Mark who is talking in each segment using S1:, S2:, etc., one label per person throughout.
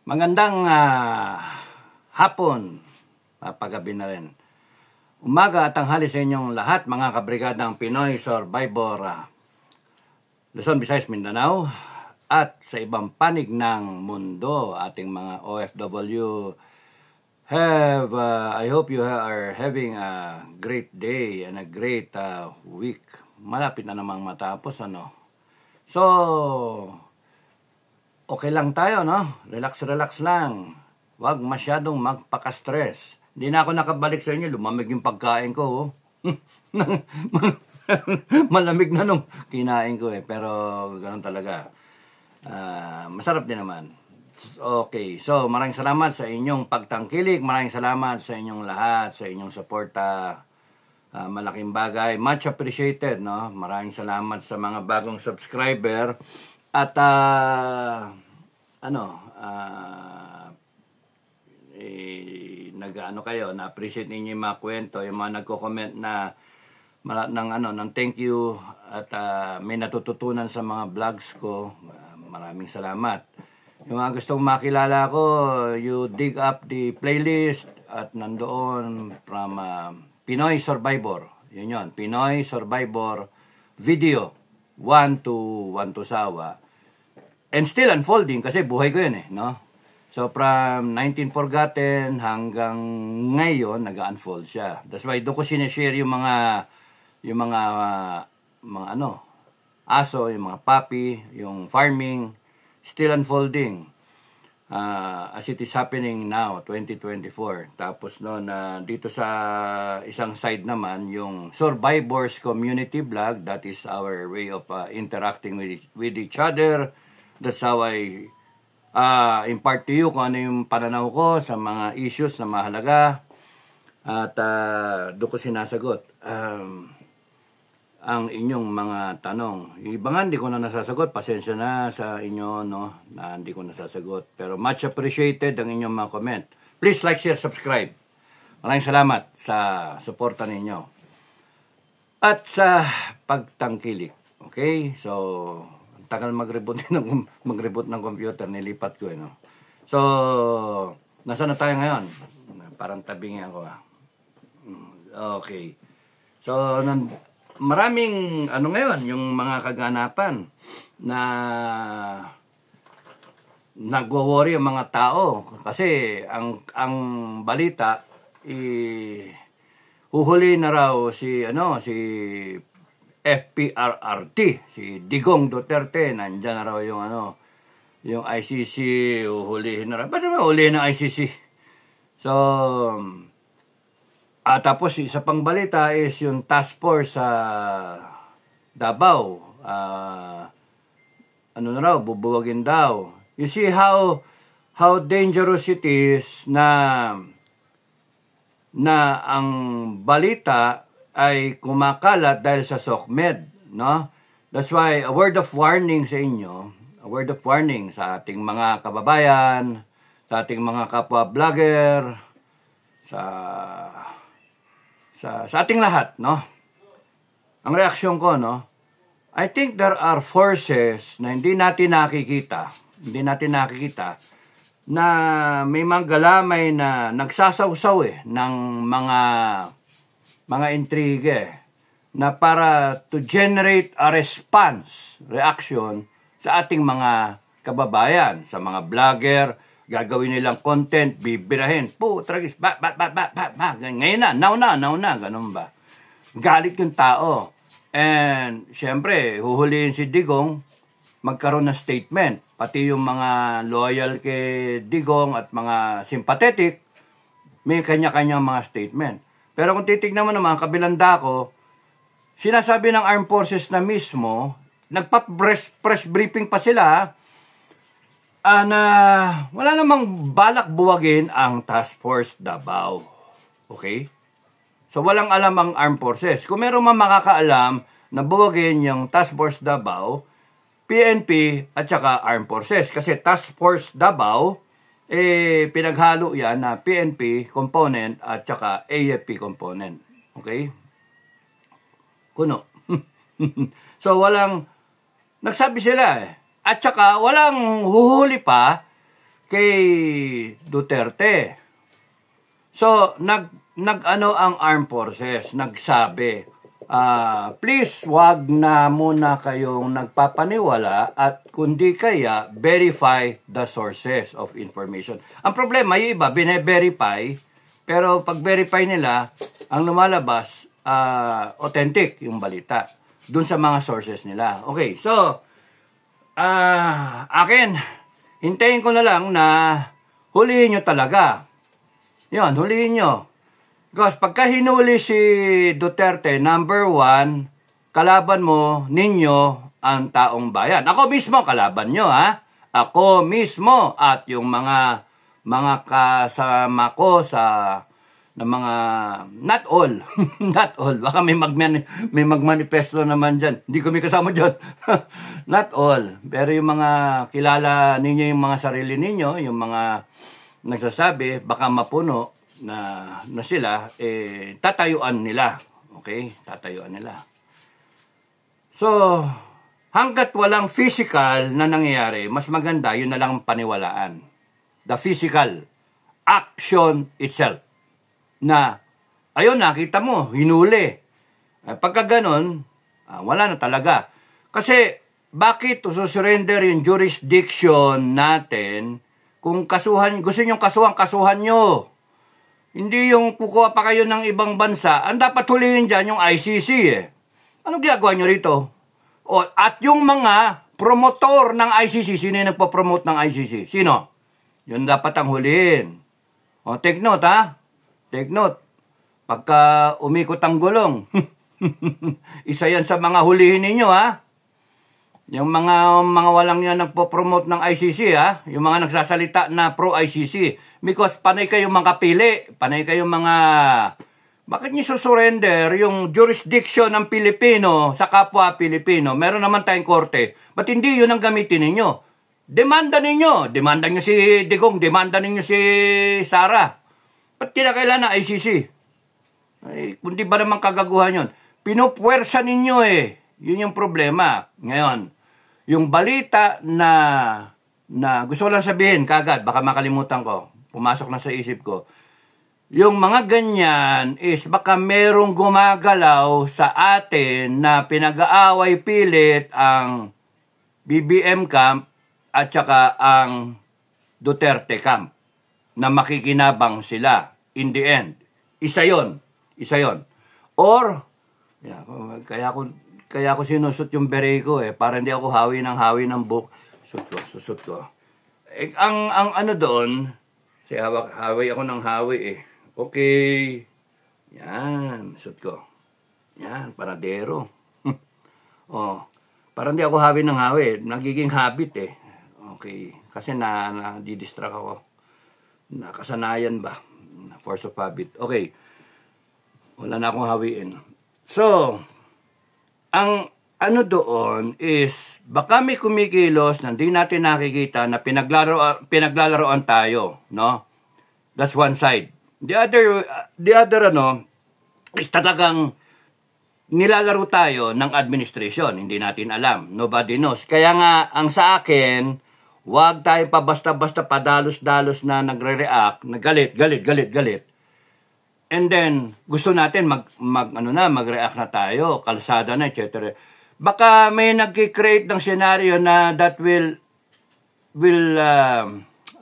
S1: Magandang uh, hapon, uh, paggabi na rin. Umaga at tanghali sa inyong lahat mga ng Pinoy Survivor uh, ah, Luzon, Visayas, Mindanao at sa ibang panig ng mundo ating mga OFW have uh, I hope you are having a great day and a great uh, week. Malapit na namang matapos ano. So, okay lang tayo, no? Relax, relax lang. Huwag masyadong magpaka-stress. Hindi na ako nakabalik sa inyo, lumamig yung pagkain ko, oh. Malamig na nung kinain ko eh, pero ganun talaga. Uh, masarap din naman. Okay, so maraming salamat sa inyong pagtangkilik, maraming salamat sa inyong lahat, sa inyong suporta. Uh, malaking bagay, much appreciated, no? Maraming salamat sa mga bagong subscriber at uh, ano, uh, eh, nag-ano kayo, na-appreciate ninyo yung mga kwento, yung mga nagko-comment na mala, ng ano, ng thank you at uh, may natututunan sa mga vlogs ko. Uh, maraming salamat. Yung mga gustong makilala ko, you dig up the playlist at nandoon from uh, Pinoy Survivor. Yun yun, Pinoy Survivor video 1 to 1 to Sawa. And still unfolding kasi buhay ko yun eh, no? So from 19 Forgotten hanggang ngayon nag-unfold siya. That's why doon ko sineshare yung mga yung mga uh, mga ano aso, yung mga puppy, yung farming still unfolding uh, as it is happening now, 2024. Tapos no, na uh, dito sa isang side naman, yung Survivors Community blog that is our way of uh, interacting with, each, with each other. That's how I uh, impart to you kung ano yung pananaw ko sa mga issues na mahalaga at uh, doon ko sinasagot. Um, ang inyong mga tanong. Yung iba nga hindi ko na nasasagot, pasensya na sa inyo no, na hindi ko nasasagot. Pero much appreciated ang inyong mga comment. Please like, share, subscribe. Maraming salamat sa suporta ninyo. At sa pagtangkilik. Okay? So, ang tagal mag-reboot ng, mag ng computer, nilipat ko. Eh, no? So, nasa na tayo ngayon? Parang tabi tabingi ako. Ah. Mm, okay. So, nan maraming ano ngayon, yung mga kaganapan na nagwo-worry ang mga tao kasi ang ang balita i eh, huhuli na raw si ano si FPRRT si Digong Duterte nandiyan na raw yung ano yung ICC huhulihin na raw. Ba't naman hulihin ng ICC? So, at ah, tapos isa pang balita is yung task force sa uh, Davao. Uh, ano na raw, bubuwagin daw. You see how how dangerous it is na na ang balita ay kumakalat dahil sa SOCMED, no? That's why a word of warning sa inyo, a word of warning sa ating mga kababayan, sa ating mga kapwa vlogger, sa sa, sa ating lahat, no? Ang reaksyon ko, no? I think there are forces na hindi natin nakikita, hindi natin nakikita, na may mga galamay na nagsasawsaw eh, ng mga mga intrigue eh, na para to generate a response, reaction sa ating mga kababayan, sa mga vlogger, gagawin nilang content, bibirahin, po, tragis, ba, ba, ba, ba, ba, ba, ngayon na, now na, now na, ganun ba? Galit yung tao. And, syempre, huhulihin si Digong, magkaroon ng statement. Pati yung mga loyal kay Digong at mga sympathetic, may kanya-kanyang mga statement. Pero kung titignan mo naman, kabilanda ko, sinasabi ng armed forces na mismo, nagpa-press press briefing pa sila, And uh, wala namang balak buwagin ang Task Force Davao. Okay? So walang alam ang armed forces. Kung meron man makakaalam na buwagin yung Task Force Davao, PNP at saka armed forces. Kasi Task Force Davao, eh, pinaghalo yan na PNP component at saka AFP component. Okay? Kuno. so walang, nagsabi sila eh, at saka walang huhuli pa kay Duterte. So nag nagano ang armed forces, nagsabi, uh, please wag na muna kayong nagpapaniwala at kundi kaya verify the sources of information. Ang problema, yung iba, bine-verify, pero pag-verify nila, ang lumalabas, uh, authentic yung balita dun sa mga sources nila. Okay, so, ah, uh, akin, hintayin ko na lang na hulihin nyo talaga. Yan, hulihin nyo. Because pagka hinuli si Duterte, number one, kalaban mo ninyo ang taong bayan. Ako mismo, kalaban nyo ha. Ako mismo at yung mga mga kasama ko sa ng mga not all not all baka may magman may magmanifesto naman diyan hindi ko may kasama diyan not all pero yung mga kilala ninyo yung mga sarili ninyo yung mga nagsasabi baka mapuno na na sila eh tatayuan nila okay tatayuan nila so hangga't walang physical na nangyayari mas maganda yun na lang paniwalaan the physical action itself na, ayun, nakita mo, hinuli. Uh, pagka ganon, uh, wala na talaga. Kasi, bakit susurrender yung jurisdiction natin kung kasuhan, gusto nyong kasuhan, kasuhan nyo. Hindi yung kukuha pa kayo ng ibang bansa. Ang dapat hulihin dyan yung ICC eh. Ano ginagawa nyo rito? O, at yung mga promotor ng ICC, sino yung nagpo-promote ng ICC? Sino? Yun dapat ang hulihin. O, take note ha. Take note, pagka umikot ang gulong, isa yan sa mga hulihin ninyo ha. Yung mga mga walang yan nagpo-promote ng ICC ha, yung mga nagsasalita na pro-ICC. Because panay kayong makapili, panay kayong mga... Bakit niyo susurrender yung jurisdiction ng Pilipino sa kapwa Pilipino? Meron naman tayong korte. Ba't hindi yun ang gamitin ninyo? Demanda ninyo. Demanda niyo si Digong, demanda ninyo si Sara. Ba't kinakailan na ICC? Ay, kundi ba naman kagaguhan yon? Pinupwersa ninyo eh. Yun yung problema. Ngayon, yung balita na, na gusto ko lang sabihin kagad, baka makalimutan ko, pumasok na sa isip ko, yung mga ganyan is baka merong gumagalaw sa atin na pinag-aaway pilit ang BBM camp at saka ang Duterte camp na makikinabang sila in the end. Isa yon, isa yon. Or, yeah, kaya ko, kaya ko sinusot yung beret ko eh, para hindi ako hawi ng hawi ng book. Susot ko, susot ko. Eh, ang, ang ano doon, si hawak, hawi ako ng hawi eh. Okay. Yan, susot ko. Yan, paradero. oh, para hindi ako hawi ng hawi. Nagiging habit eh. Okay. Kasi na, na didistract ako. Nakasanayan ba? Force of habit. Okay. Wala na akong hawiin. So, ang ano doon is baka may kumikilos na hindi natin nakikita na pinaglaro ah, pinaglalaroan tayo, no? That's one side. The other the other ano is talagang nilalaro tayo ng administration, hindi natin alam. Nobody knows. Kaya nga ang sa akin Huwag tayong pa basta-basta padalos-dalos na nagre-react, nagalit, galit, galit, galit. And then, gusto natin mag, mag ano na, mag-react na tayo, kalsada na, etc. Baka may nag-create ng scenario na that will, will, uh,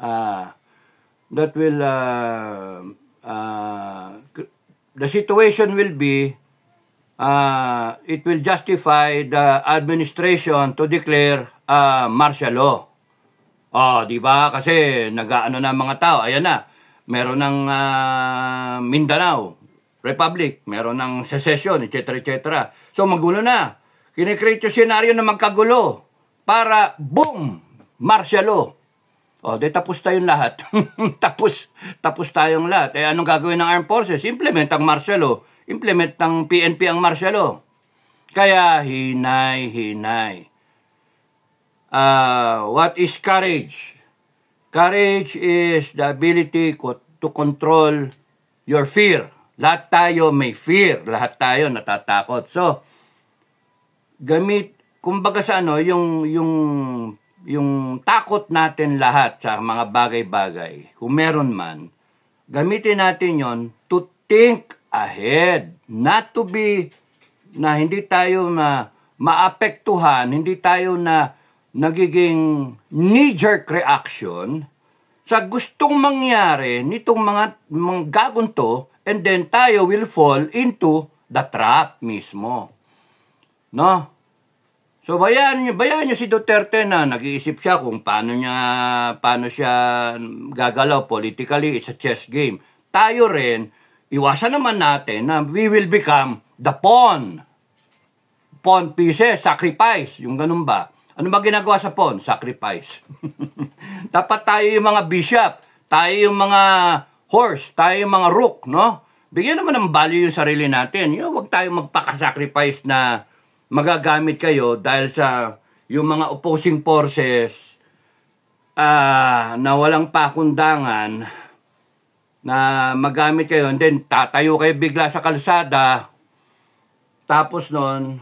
S1: uh, that will, uh, uh, the situation will be, uh, it will justify the administration to declare uh, martial law. Oh, di ba? Kasi nagaano na mga tao. Ayan na. Meron ng uh, Mindanao Republic, meron ng secession, etc. etc. So magulo na. Kinecreate yung senaryo na magkagulo para boom, martial law. O, oh, de tapos tayong lahat. tapos, tapos tayong lahat. Eh, anong gagawin ng armed forces? Implement ang martial law. Implement ng PNP ang martial law. Kaya, hinay, hinay. Uh, what is courage? Courage is the ability to control your fear. Lahat tayo may fear. Lahat tayo natatakot. So, gamit, kumbaga sa ano, yung, yung, yung takot natin lahat sa mga bagay-bagay, kung meron man, gamitin natin yon to think ahead. Not to be, na hindi tayo na maapektuhan, hindi tayo na nagiging knee-jerk reaction sa gustong mangyari nitong mga, mga gagawin and then tayo will fall into the trap mismo. No? So bayan, bayan niyo si Duterte na nag-iisip siya kung paano niya paano siya gagalaw politically, it's a chess game. Tayo rin iwasan naman natin na we will become the pawn. Pawn pieces, sacrifice, yung ganun ba? Ano ba ginagawa sa pawn? Sacrifice. Dapat tayo yung mga bishop, tayo yung mga horse, tayo yung mga rook, no? Bigyan naman ng value yung sarili natin. Yung wag tayong magpaka-sacrifice na magagamit kayo dahil sa yung mga opposing forces uh, na walang pakundangan na magamit kayo and then tatayo kayo bigla sa kalsada tapos noon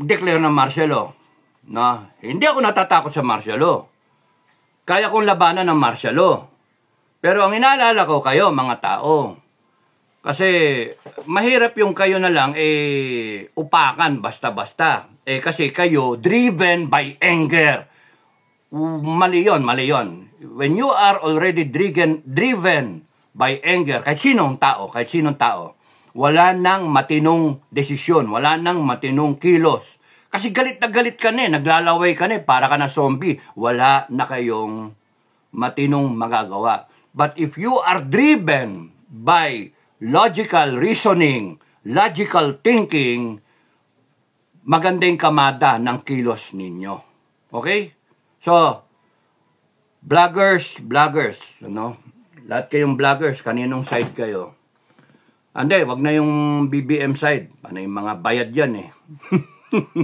S1: declare ng martial law. No? Hindi ako natatakot sa martial law. Kaya kong labanan ng martial law. Pero ang inaalala ko kayo, mga tao, kasi mahirap yung kayo na lang eh upakan basta-basta. Eh kasi kayo driven by anger. Mm, mali yun, mali yun. When you are already driven, driven by anger, kahit sinong tao, kahit sinong tao, wala nang matinong desisyon, wala nang matinong kilos. Kasi galit na galit ka na eh, naglalaway ka na eh, para ka na zombie. Wala na kayong matinong magagawa. But if you are driven by logical reasoning, logical thinking, magandang kamada ng kilos ninyo. Okay? So, vloggers, vloggers, ano? Lahat kayong vloggers, kaninong side kayo? Ande, wag na yung BBM side. Ano yung mga bayad yan eh.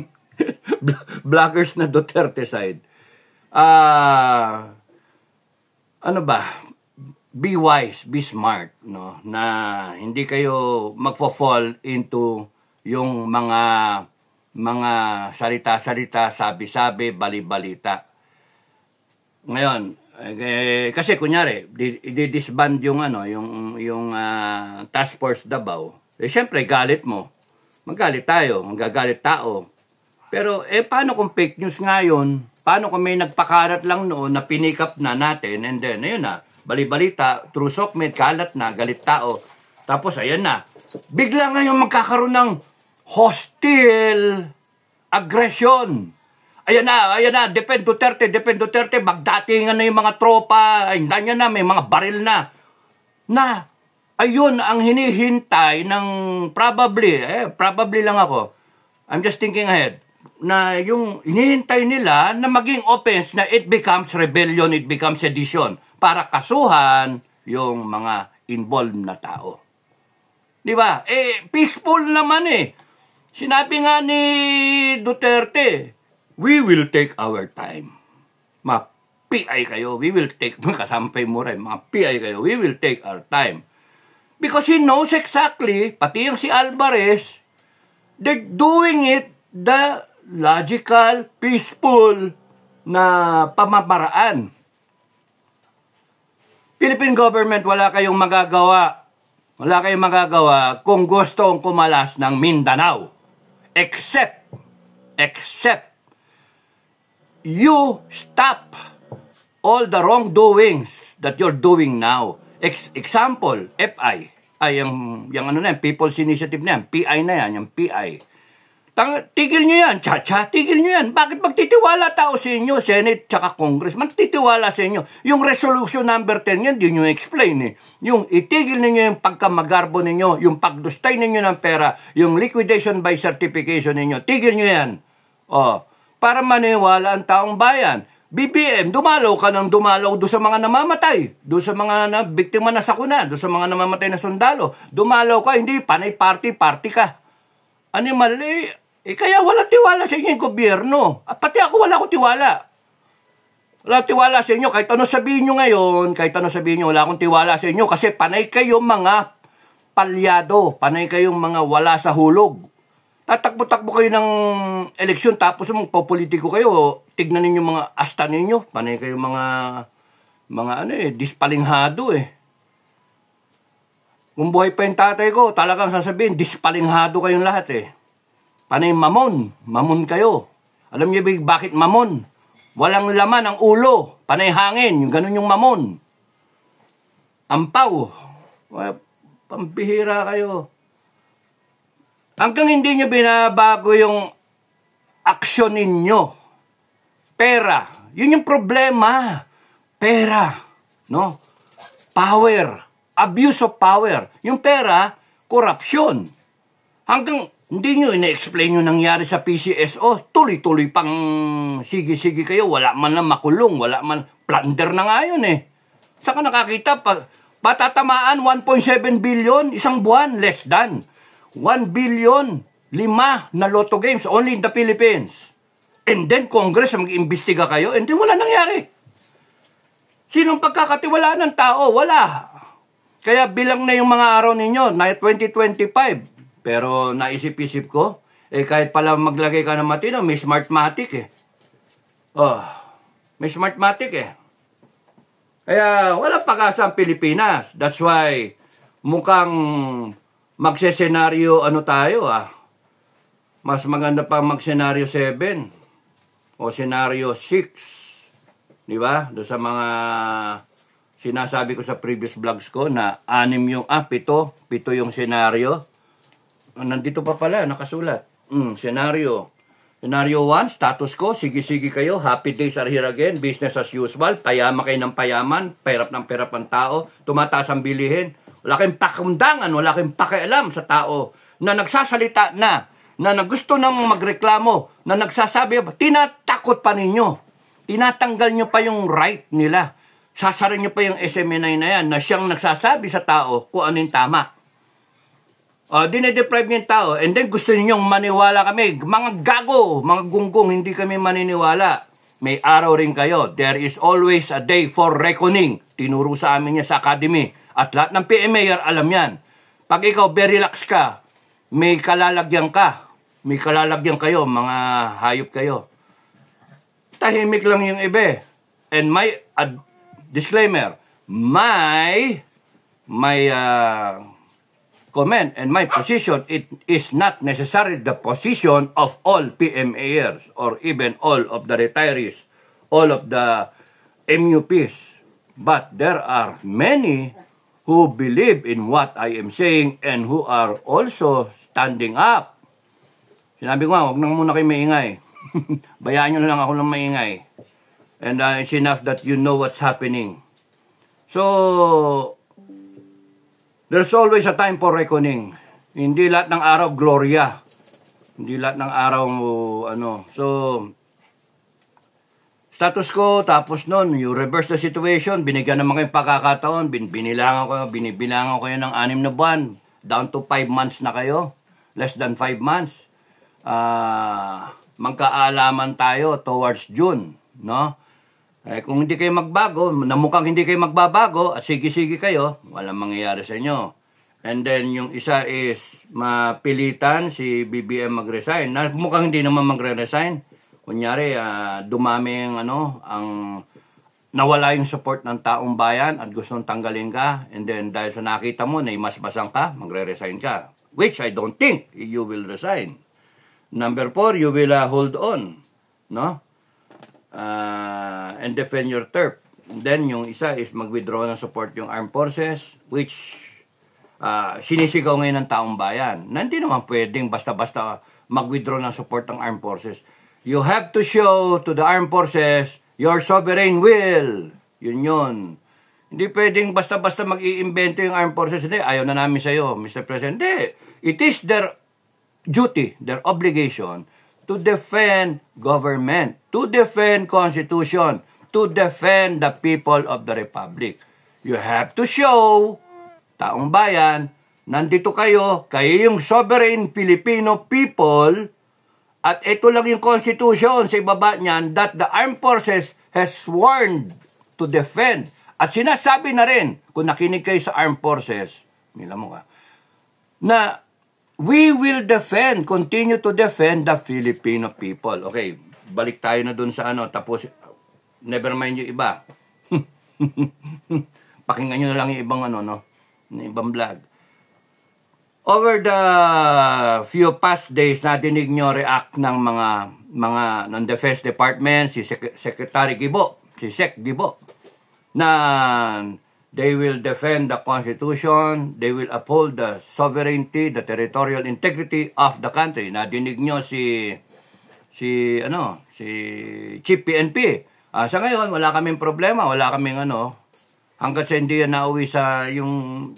S1: Blockers na Duterte side. Ah, uh, ano ba? Be wise, be smart, no? Na hindi kayo magfo-fall into yung mga mga salita-salita, sabi-sabi, bali-balita. Ngayon, eh, eh, kasi kunyari, di, disband yung ano, yung yung uh, task force Davao. Eh syempre galit mo. Magalit tayo, magagalit tao. Pero eh paano kung fake news ngayon? Paano kung may nagpakarat lang noon na pinikap na natin and then ayun na, balibalita, true sockmed, kalat na, galit tao. Tapos ayun na. Bigla ngayon magkakaroon ng hostile aggression Ayan na, ayan na, Depend Duterte, Depend Duterte, magdating na yung mga tropa, ay nanya na, may mga baril na. Na, ayun ang hinihintay ng probably, eh, probably lang ako. I'm just thinking ahead na yung hinihintay nila na maging offense na it becomes rebellion, it becomes sedition para kasuhan yung mga involved na tao. Di ba? Eh, peaceful naman eh. Sinabi nga ni Duterte, we will take our time. ma kayo, we will take, kasampay mo rin, ma kayo, we will take our time. Because he knows exactly, pati yung si Alvarez, they're doing it the logical, peaceful na pamamaraan. Philippine government, wala kayong magagawa. Wala kayong magagawa kung gusto kong kumalas ng Mindanao. Except, except you stop all the wrongdoings that you're doing now. Ex example, FI. Ay, yung, yung ano na yan, People's Initiative na yan, PI na yan, yung PI. Tang, tigil nyo yan, cha-cha, tigil nyo yan. Bakit magtitiwala tao sa inyo, Senate, tsaka Congress? Magtitiwala sa inyo. Yung resolution number 10 yan, yun nyo explain eh. Yung itigil ninyo yung pagkamagarbo ninyo, yung pagdustay ninyo ng pera, yung liquidation by certification ninyo, tigil nyo yan. Oh, para maniwala ang taong bayan. BBM, dumalaw ka ng dumalaw do sa mga namamatay, do sa mga na, biktima na sakuna, do sa mga namamatay na sundalo. Dumalaw ka, hindi, panay party, party ka. Ano mali? Eh, eh kaya wala tiwala sa inyo gobyerno. At ah, pati ako wala ko tiwala. Wala tiwala sa inyo. Kahit ano sabihin nyo ngayon, kahit ano sabihin nyo, wala akong tiwala sa inyo. Kasi panay kayo mga palyado. Panay kayong mga wala sa hulog at takbo-takbo kayo ng eleksyon tapos magpopolitiko kayo, tignan ninyo mga asta ninyo, panay kayo mga mga ano eh, dispalinghado eh. Kung buhay pa yung tatay ko, talagang sasabihin, dispalinghado kayong lahat eh. Panay mamon, mamon kayo. Alam niyo ba bakit mamon? Walang laman ang ulo, panay hangin, yung ganun yung mamon. Ampaw, well, pambihira kayo. Hanggang hindi nyo binabago yung aksyon ninyo. Pera. Yun yung problema. Pera. No? Power. Abuse of power. Yung pera, corruption. Hanggang hindi nyo ina-explain yung nangyari sa PCSO, tuloy-tuloy pang sige-sige kayo, wala man lang makulong, wala man, plunder na nga yun eh. Saka nakakita, pa, patatamaan 1.7 billion, isang buwan, less than. 1 billion lima na lotto games only in the Philippines. And then Congress mag-imbestiga kayo and then wala nangyari. Sinong pagkakatiwala ng tao? Wala. Kaya bilang na yung mga araw ninyo, na 2025. Pero naisip-isip ko, eh kahit pala maglagay ka ng matino, may smartmatic eh. Oh, may smartmatic eh. Kaya wala pag-asa ang Pilipinas. That's why mukhang magsesenaryo ano tayo ah. Mas maganda pa magsenaryo 7 o senaryo 6. Di ba? Do sa mga sinasabi ko sa previous vlogs ko na anim yung ah pito, pito yung senaryo. Ah, nandito pa pala nakasulat. Mm, senaryo. Senaryo 1, status ko, sige-sige kayo, happy days are here again, business as usual, payama kayo ng payaman, pairap ng pairap ang tao, tumataas ang bilihin, wala kayong pakundangan, wala kayong pakialam sa tao na nagsasalita na, na gusto nang magreklamo, na nagsasabi, tinatakot pa ninyo. Tinatanggal nyo pa yung right nila. Sasarin nyo pa yung SMA9 na yan na siyang nagsasabi sa tao kung ano yung tama. Uh, dinedeprive niyo yung tao and then gusto ninyong maniwala kami. Mga gago, mga gunggong, hindi kami maniniwala. May araw rin kayo. There is always a day for reckoning. Tinuro sa amin niya sa academy. At lahat ng PA Mayor alam yan. Pag ikaw very lax ka, may kalalagyan ka. May kalalagyan kayo, mga hayop kayo. Tahimik lang yung iba. Eh. And my ad- uh, disclaimer, my my uh, comment and my position, it is not necessarily the position of all PMAers or even all of the retirees, all of the MUPs. But there are many who believe in what I am saying and who are also standing up. Sinabi ko nga, huwag nang muna kayo maingay. Bayaan nyo lang ako ng maingay. And uh, it's enough that you know what's happening. So, there's always a time for reckoning. Hindi lahat ng araw, gloria. Hindi lahat ng araw, ano. So, status ko, tapos noon, you reverse the situation, binigyan naman kayong pagkakataon, bin binilangan ko, binibilangan ko kayo ng anim na buwan, down to 5 months na kayo, less than 5 months. Uh, magkaalaman tayo towards June, no? Eh, kung hindi kayo magbago, namukhang hindi kayo magbabago, at sige-sige kayo, walang mangyayari sa inyo. And then, yung isa is mapilitan si BBM mag-resign. Mukhang hindi naman magre-resign kunyari uh, dumami ang ano, ang nawala yung support ng taong bayan at gustong tanggalin ka and then dahil sa nakita mo na mas masang ka, magre-resign ka. Which I don't think you will resign. Number four, you will uh, hold on. No? Uh, and defend your turf. Then yung isa is mag-withdraw ng support yung armed forces which uh, sinisigaw ngayon ng taong bayan. Na naman pwedeng basta-basta mag-withdraw ng support ng armed forces you have to show to the armed forces your sovereign will. Yun yun. Hindi pwedeng basta-basta mag-iimbento yung armed forces. Hindi, ayaw na namin sa'yo, Mr. President. Hindi. It is their duty, their obligation to defend government, to defend constitution, to defend the people of the republic. You have to show, taong bayan, nandito kayo, kayo yung sovereign Filipino people, at ito lang yung Constitution sa ibaba niyan that the armed forces has sworn to defend. At sinasabi na rin, kung nakinig kayo sa armed forces, nila mo ka, na we will defend, continue to defend the Filipino people. Okay, balik tayo na dun sa ano, tapos, never mind yung iba. Pakinggan nyo na lang yung ibang ano, no? Yung ibang vlog. Over the few past days, nadinig nyo react ng mga mga ng Defense Department, si Sec- Secretary Gibo, si Sec Gibo, na they will defend the Constitution, they will uphold the sovereignty, the territorial integrity of the country. Nadinig nyo si si ano, si Chief PNP. Ah, sa ngayon, wala kaming problema, wala kaming ano, hanggat sa hindi yan nauwi sa yung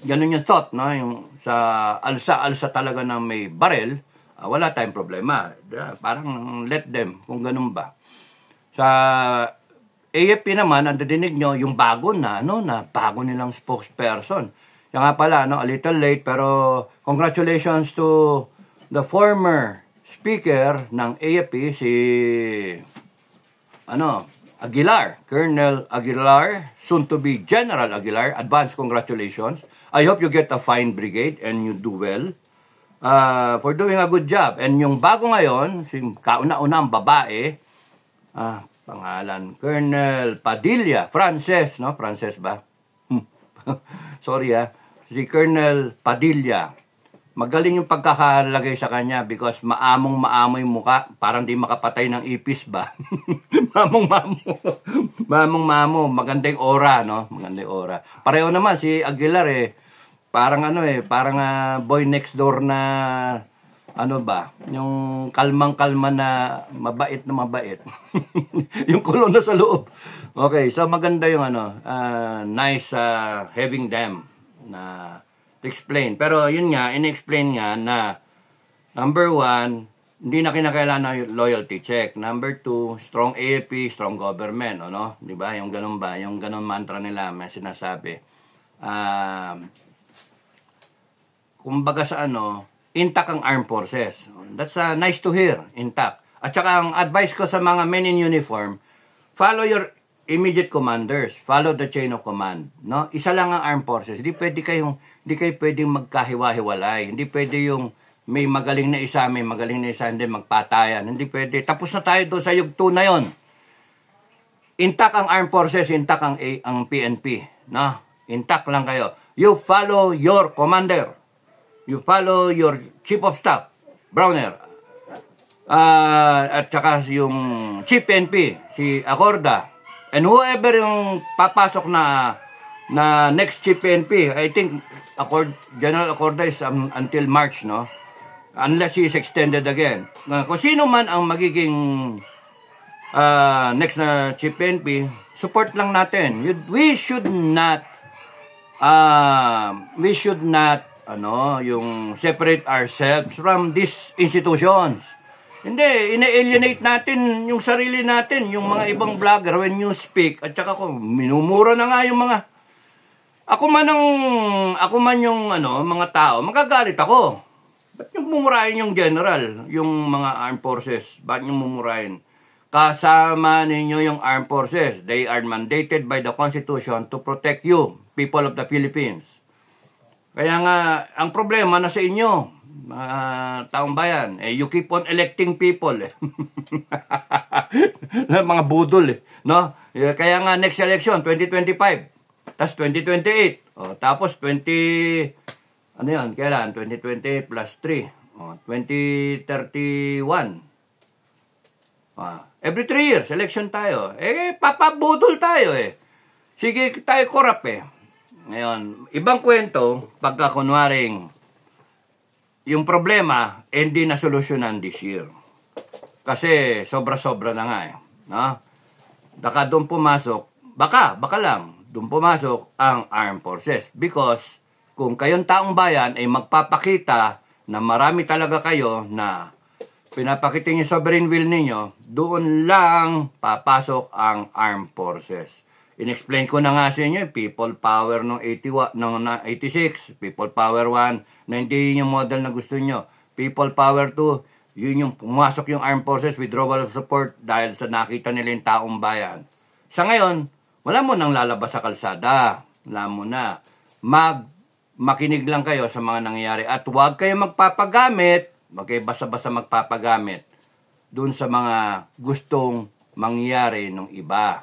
S1: ganun yung thought no yung sa alsa-alsa talaga ng may barrel uh, wala tayong problema uh, parang let them kung ganun ba sa AFP naman ang didinig nyo yung bago na ano na bago nilang spokesperson yan nga pala no a little late pero congratulations to the former speaker ng AFP si ano Aguilar, Colonel Aguilar, soon to be General Aguilar, advance congratulations. I hope you get a fine brigade and you do well uh, for doing a good job. And yung bago ngayon, si kauna-una babae, ah, pangalan, Colonel Padilla, Frances, no? Frances ba? Hmm. Sorry ah. Si Colonel Padilla, Magaling yung pagkakalagay sa kanya because maamong maamoy muka, parang di makapatay ng ipis ba? mamong mamo. Mamong mamo, magandang aura, no? Magandang aura. Pareho naman si Aguilar eh. Parang ano eh, parang uh, boy next door na ano ba, yung kalmang-kalma na mabait na mabait. yung kulon na sa loob. Okay, so maganda yung ano, uh, nice uh, having them na explain. Pero yun nga, in-explain nga na number one, hindi na kinakailangan ng loyalty check. Number two, strong AFP, strong government, ano? 'Di ba? Yung ganun ba, yung ganun mantra nila may sinasabi. Um, kumbaga sa ano, intact ang armed forces. That's uh, nice to hear, intact. At saka ang advice ko sa mga men in uniform, follow your immediate commanders, follow the chain of command, no? Isa lang ang armed forces. Hindi pwede kayong hindi kayo pwedeng magkahiwa-hiwalay. Hindi pwede yung may magaling na isa, may magaling na isa, hindi magpatayan. Hindi pwede. Tapos na tayo doon sa yugto na yon. Intact ang armed forces, intact ang, ang PNP. No? Intact lang kayo. You follow your commander. You follow your chief of staff, Browner. Uh, at saka yung chief PNP, si Acorda And whoever yung papasok na na next CPNP, I think accord, General accord is um, until March, no? Unless he is extended again. Uh, kung sino man ang magiging uh, next na CPNP, support lang natin. We should not uh, we should not ano, yung separate ourselves from these institutions. Hindi, ina-alienate natin yung sarili natin, yung mga ibang vlogger when you speak. At saka ko, minumura na nga yung mga... Ako man ang... Ako man yung ano, mga tao, magagalit ako. Ba't yung mumurahin yung general, yung mga armed forces? Ba't yung mumurahin? Kasama ninyo yung armed forces. They are mandated by the Constitution to protect you, people of the Philippines. Kaya nga, ang problema na sa inyo mga taong bayan, eh, you keep on electing people. Eh. mga budol. Eh. No? Eh, kaya nga next election, 2025. Tapos 2028. O, tapos 20... Ano yun? Kailan? 2028 plus 3. O, 2031. Ah, every 3 years, election tayo. Eh, papabudol tayo eh. Sige, tayo korap eh. Ngayon, ibang kwento, pagka kunwaring yung problema, hindi na solusyonan this year. Kasi sobra-sobra na nga eh. No? Baka doon pumasok, baka, baka lang, doon pumasok ang armed forces. Because kung kayong taong bayan ay magpapakita na marami talaga kayo na pinapakita yung sovereign will ninyo, doon lang papasok ang armed forces. In-explain ko na nga sa inyo, people power ng, 80, ng 86, people power 1, na hindi yun yung model na gusto nyo. People power 2, yun yung pumasok yung armed forces, withdrawal of support dahil sa nakita nila yung taong bayan. Sa ngayon, wala mo nang lalabas sa kalsada. Wala mo na. Mag, makinig lang kayo sa mga nangyayari at huwag kayo magpapagamit, huwag kayo basta-basta magpapagamit Doon sa mga gustong mangyari ng iba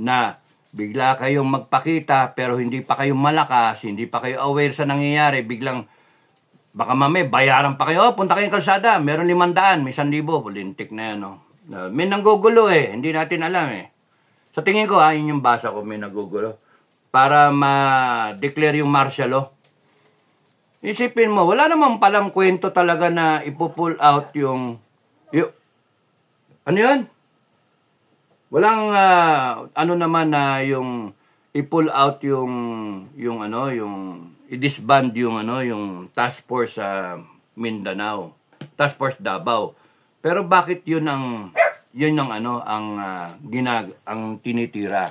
S1: na bigla kayong magpakita pero hindi pa kayo malakas, hindi pa kayo aware sa nangyayari, biglang baka mame, bayaran pa kayo, oh, punta kayong kalsada, meron limandaan, may sandibo, lintik na yan, Oh. Uh, may nanggugulo eh, hindi natin alam eh. Sa so, tingin ko, ayun ah, yung basa ko, may nanggugulo. Para ma-declare yung martial law. Isipin mo, wala namang palang kwento talaga na ipo-pull out yung, yung ano yun? Walang uh, ano naman na yung i-pull out yung yung ano, yung i-disband yung ano, yung task force sa uh, Mindanao, task force Davao. Pero bakit 'yun ang 'yun ang ano ang uh, ginag ang tinitira?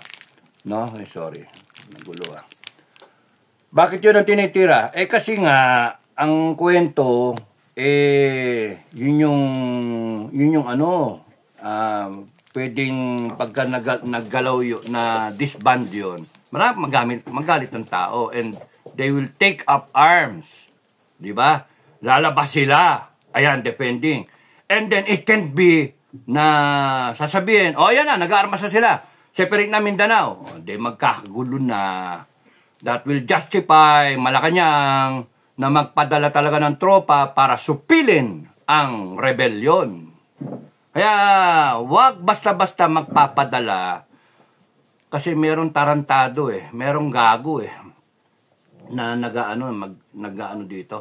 S1: No, Ay, sorry. Nagulo ah. Bakit 'yun ang tinitira? Eh kasi nga ang kwento eh yun yung yun yung ano uh, pwedeng pagka nag, naggalaw yun, na disband yun, marami magamit, magalit ng tao and they will take up arms. Di ba? Lalabas sila. Ayan, depending. And then it can be na sasabihin, oh ayan na, nag-aarmas na sila. Separate na Mindanao. O, di magkakagulo na. That will justify Malacanang na magpadala talaga ng tropa para supilin ang rebellion. Kaya, wag basta-basta magpapadala kasi merong tarantado eh, merong gago eh na nagaano mag nagaano dito.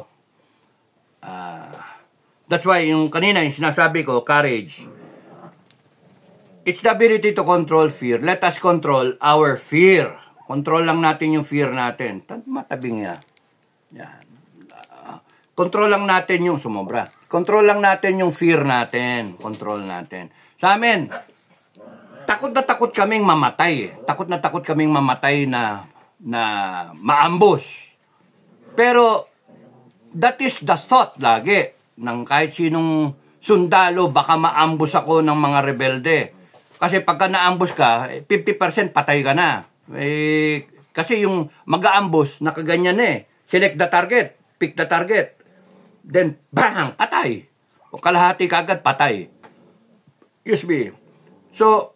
S1: Uh, that's why yung kanina yung sinasabi ko, courage. It's the ability to control fear. Let us control our fear. Control lang natin yung fear natin. Matabing niya. Yan. Control lang natin yung sumobra. Control lang natin yung fear natin. Control natin. Sa amin, takot na takot kaming mamatay. Eh. Takot na takot kaming mamatay na na maambos. Pero that is the thought lagi ng kahit sinong sundalo baka maambos ako ng mga rebelde. Kasi pagka naambos ka, 50% eh, patay ka na. Eh, kasi yung mag-aambos, nakaganyan eh. Select the target, pick the target. Then, bang! Patay! O kalahati kagad, patay. Excuse me. So,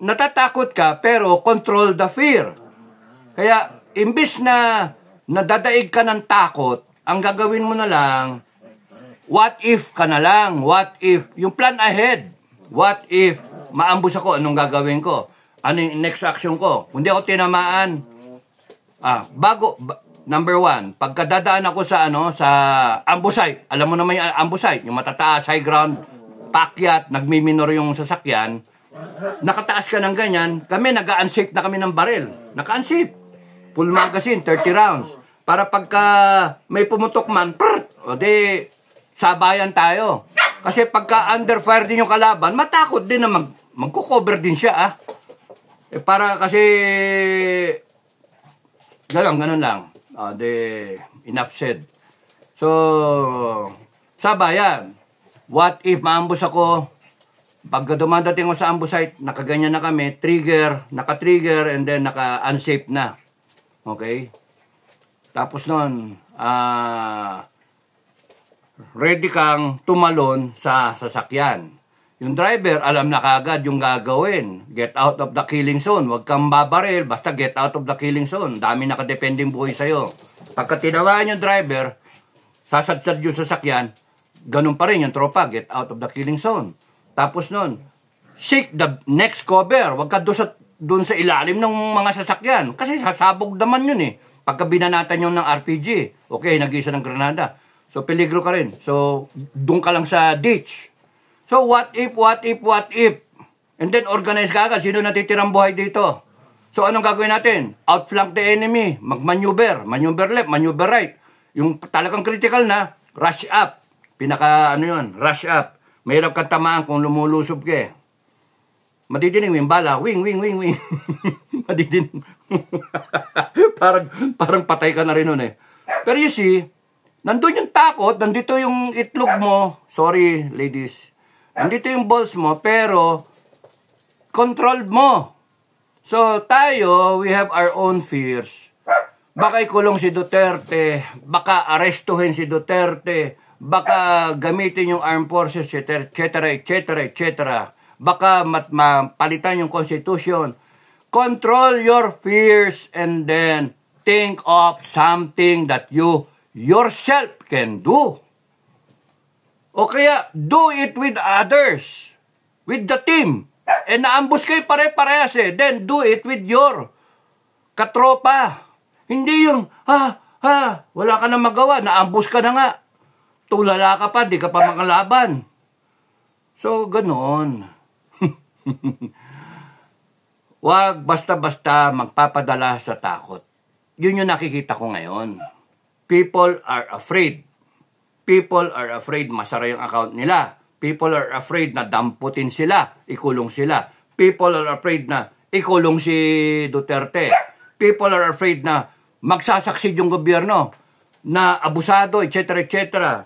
S1: natatakot ka, pero control the fear. Kaya, imbis na nadadaig ka ng takot, ang gagawin mo na lang, what if ka na lang, what if, yung plan ahead, what if, maambus ako, anong gagawin ko? Ano yung next action ko? Hindi ako tinamaan. Ah, bago, ba, Number one, pagkadadaan ako sa ano sa Ambusay, alam mo naman yung Ambusay, yung matataas, high ground, pakyat, nagmi-minor yung sasakyan, nakataas ka ng ganyan, kami nag-unsafe na kami ng baril. Naka-unsafe. Full magazine, 30 rounds. Para pagka may pumutok man, prr, o di, sabayan tayo. Kasi pagka under fire din yung kalaban, matakot din na mag, magko-cover din siya ah. Eh, para kasi, ganun, ganun lang uh, ah, the enough said. So, sabayan, what if maambos ako, pagka dumadating ko sa site, nakaganyan na kami, trigger, naka-trigger, and then naka-unsafe na. Okay? Tapos nun, ah, uh, ready kang tumalon sa sasakyan. Yung driver, alam na kagad yung gagawin. Get out of the killing zone. Huwag kang babaril. Basta get out of the killing zone. Dami nakadepending buhay sa'yo. Pagka tinawaan yung driver, sasadsad yung sasakyan, ganun pa rin yung tropa. Get out of the killing zone. Tapos nun, seek the next cover. Huwag ka doon sa, doon sa ilalim ng mga sasakyan. Kasi sasabog naman yun eh. Pagka binanatan yun ng RPG, okay, nag-isa ng granada. So, peligro ka rin. So, doon ka lang sa ditch So what if, what if, what if? And then organize ka agad, sino natitirang buhay dito? So anong gagawin natin? Outflank the enemy, magmaneuver, maneuver left, maneuver right. Yung talagang critical na, rush up. Pinaka ano yun, rush up. Mahirap kang tamaan kung lumulusob ka eh. Madidinig yung bala, wing, wing, wing, wing. Madidinig. parang, parang patay ka na rin nun eh. Pero you see, nandun yung takot, nandito yung itlog mo. Sorry, ladies andito yung balls mo, pero controlled mo. So tayo, we have our own fears. Baka ikulong si Duterte, baka arestuhin si Duterte, baka gamitin yung armed forces, etc., etc., etc., Baka mapalitan yung constitution. Control your fears and then think of something that you yourself can do. O kaya, do it with others, with the team. E naambos kayo pare-parehas eh. Then, do it with your katropa. Hindi yung, ha, ha, wala ka na magawa, naambos ka na nga. Tulala ka pa, di ka pa makalaban. So, ganoon. Huwag basta-basta magpapadala sa takot. Yun yung nakikita ko ngayon. People are afraid People are afraid masara yung account nila. People are afraid na damputin sila, ikulong sila. People are afraid na ikulong si Duterte. People are afraid na magsasaksid yung gobyerno na abusado, etc., etc.,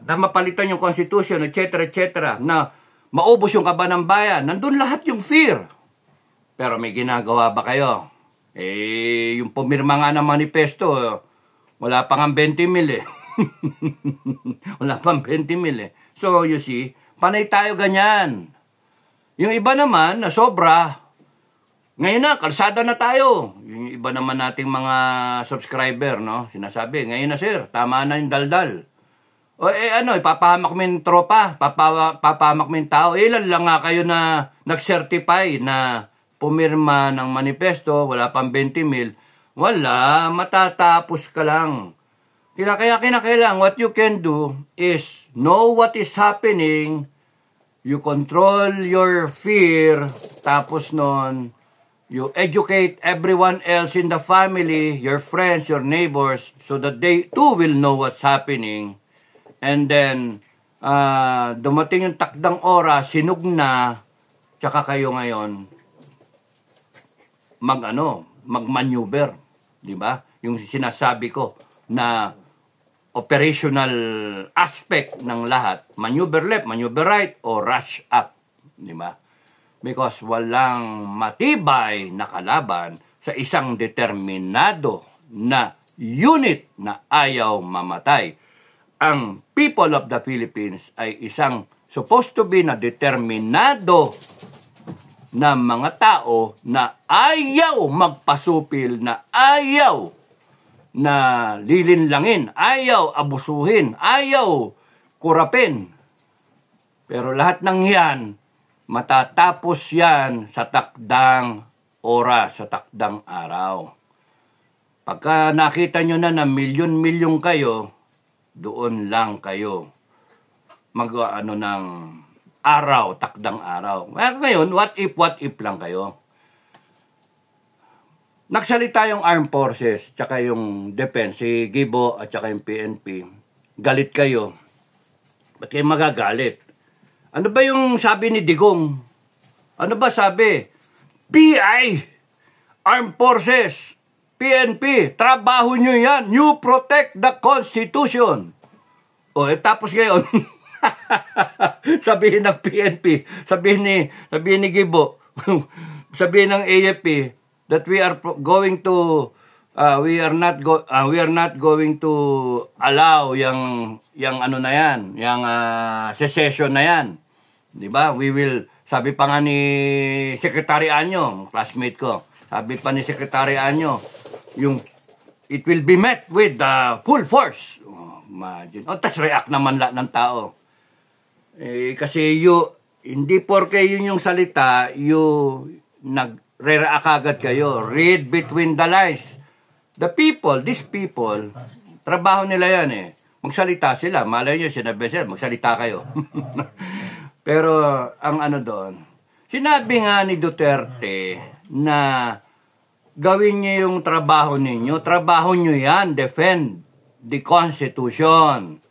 S1: na mapalitan yung constitution, etc., etc., na maubos yung kaba ng bayan. Nandun lahat yung fear. Pero may ginagawa ba kayo? Eh, yung pumirma nga ng manifesto, wala pang ang 20 mil eh. Wala pang 20 mil eh. So you see, panay tayo ganyan. Yung iba naman na sobra, ngayon na, kalsada na tayo. Yung iba naman nating mga subscriber, no? Sinasabi, ngayon na sir, tama na yung daldal. O eh ano, ipapahamak mo yung tropa, papawa, papahamak mo yung tao. Ilan lang nga kayo na nag-certify na pumirma ng manifesto, wala pang 20 mil. Wala, matatapos ka lang. Kaya kaya kinakailang what you can do is know what is happening, you control your fear, tapos noon, you educate everyone else in the family, your friends, your neighbors, so that they too will know what's happening. And then, uh, dumating yung takdang oras, sinug na, tsaka kayo ngayon, mag ano, mag maneuver. Di ba? Yung sinasabi ko na operational aspect ng lahat, maneuver left, maneuver right, or rush up. Di ba? Because walang matibay na kalaban sa isang determinado na unit na ayaw mamatay. Ang people of the Philippines ay isang supposed to be na determinado na mga tao na ayaw magpasupil, na ayaw na lilinlangin, ayaw abusuhin, ayaw kurapin. Pero lahat ng yan, matatapos yan sa takdang oras, sa takdang araw. Pagka nakita nyo na na milyon-milyon kayo, doon lang kayo mag ano ng araw, takdang araw. Ngayon, what if, what if lang kayo. Nagsalita yung armed forces, tsaka yung defense, si Gibo at tsaka yung PNP. Galit kayo. Ba't kayo magagalit? Ano ba yung sabi ni Digong? Ano ba sabi? PI! Armed Forces! PNP! Trabaho nyo yan! You protect the Constitution! O, eh, tapos ngayon, sabihin ng PNP, sabihin ni, sabihin ni Gibo, sabihin ng AFP, that we are going to uh, we are not go, uh, we are not going to allow yang yang ano na yan, yang uh, secession na yan. 'Di ba? We will sabi pa nga ni Secretary Anyo, classmate ko. Sabi pa ni Secretary Anyo, yung it will be met with uh, full force. Oh, imagine. O, oh, tas react naman lahat ng tao. Eh, kasi you, hindi porke yun yung salita, you nag rera akagad kayo. Read between the lines. The people, these people, trabaho nila yan eh. Magsalita sila. Malay nyo, sinabi sila, magsalita kayo. Pero ang ano doon, sinabi nga ni Duterte na gawin niyo yung trabaho ninyo. Trabaho niyo yan, defend the Constitution.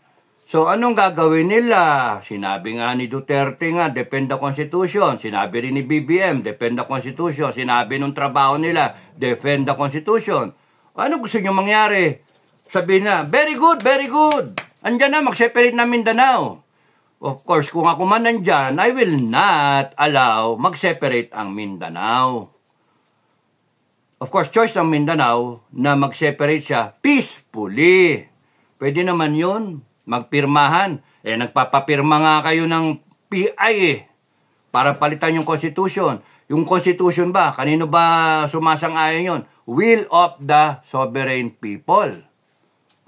S1: So anong gagawin nila? Sinabi nga ni Duterte nga, depend the Constitution. Sinabi rin ni BBM, depend the Constitution. Sinabi nung trabaho nila, defend the Constitution. Ano gusto nyo mangyari? Sabi na, very good, very good. Andyan na, mag-separate namin Mindanao. Of course, kung ako man nandyan, I will not allow mag-separate ang Mindanao. Of course, choice ng Mindanao na mag-separate siya peacefully. Pwede naman yun magpirmahan. Eh, nagpapapirma nga kayo ng PI eh, para palitan yung Constitution. Yung Constitution ba, kanino ba sumasang-ayon yon? Will of the sovereign people.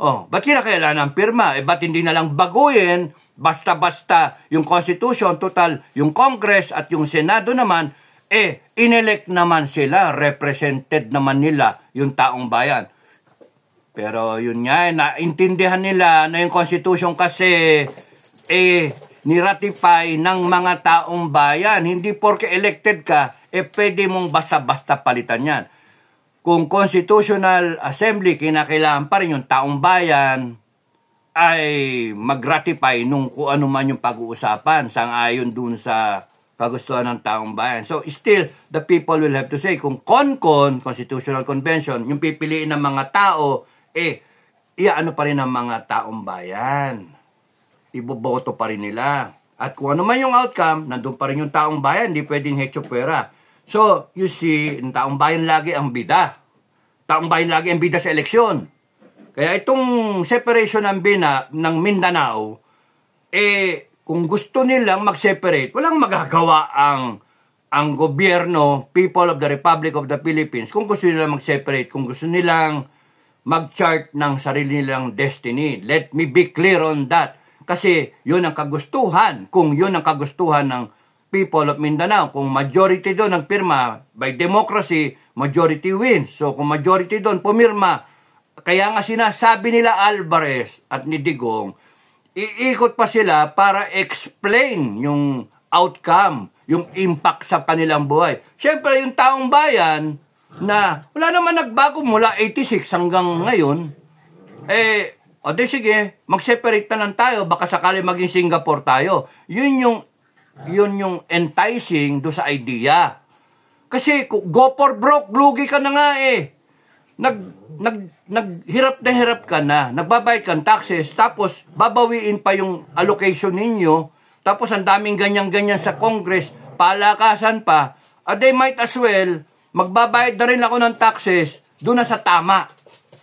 S1: Oh, ba't kinakailan ng pirma? Eh, ba't hindi na lang baguhin basta-basta yung Constitution, total, yung Congress at yung Senado naman, eh, inelect naman sila, represented naman nila yung taong bayan. Pero yun nga, eh, naintindihan nila na yung Constitution kasi eh niratify ng mga taong bayan. Hindi porke elected ka, eh pwede mong basta-basta palitan yan. Kung Constitutional Assembly, kinakailangan pa rin yung taong bayan ay mag-ratify nung kung ano man yung pag-uusapan sang ayon dun sa kagustuhan ng taong bayan. So still, the people will have to say kung CONCON, -con, Constitutional Convention, yung pipiliin ng mga tao eh, iaano pa rin ang mga taong bayan. Iboboto pa rin nila. At kung ano man yung outcome, nandun pa rin yung taong bayan, hindi pwedeng hecho pera. So, you see, ang taong bayan lagi ang bida. Taong bayan lagi ang bida sa eleksyon. Kaya itong separation ng Bina, ng Mindanao, eh, kung gusto nilang mag-separate, walang magagawa ang ang gobyerno, people of the Republic of the Philippines, kung gusto nilang mag-separate, kung gusto nilang mag-chart ng sarili nilang destiny. Let me be clear on that. Kasi yun ang kagustuhan. Kung yun ang kagustuhan ng people of Mindanao, kung majority doon ang pirma, by democracy, majority wins. So kung majority doon pumirma, kaya nga sinasabi nila Alvarez at ni Digong, iikot pa sila para explain yung outcome, yung impact sa kanilang buhay. Siyempre, yung taong bayan, na wala naman nagbago mula 86 hanggang ngayon. Eh, o di sige, mag-separate na lang tayo, baka sakali maging Singapore tayo. Yun yung, yun yung enticing do sa idea. Kasi go for broke, lugi ka na nga eh. Nag, nag, naghirap na hirap ka na, nagbabayad kang taxes, tapos babawiin pa yung allocation ninyo, tapos ang daming ganyan-ganyan sa Congress, palakasan pa, uh, they might as well magbabayad na rin ako ng taxes doon sa tama.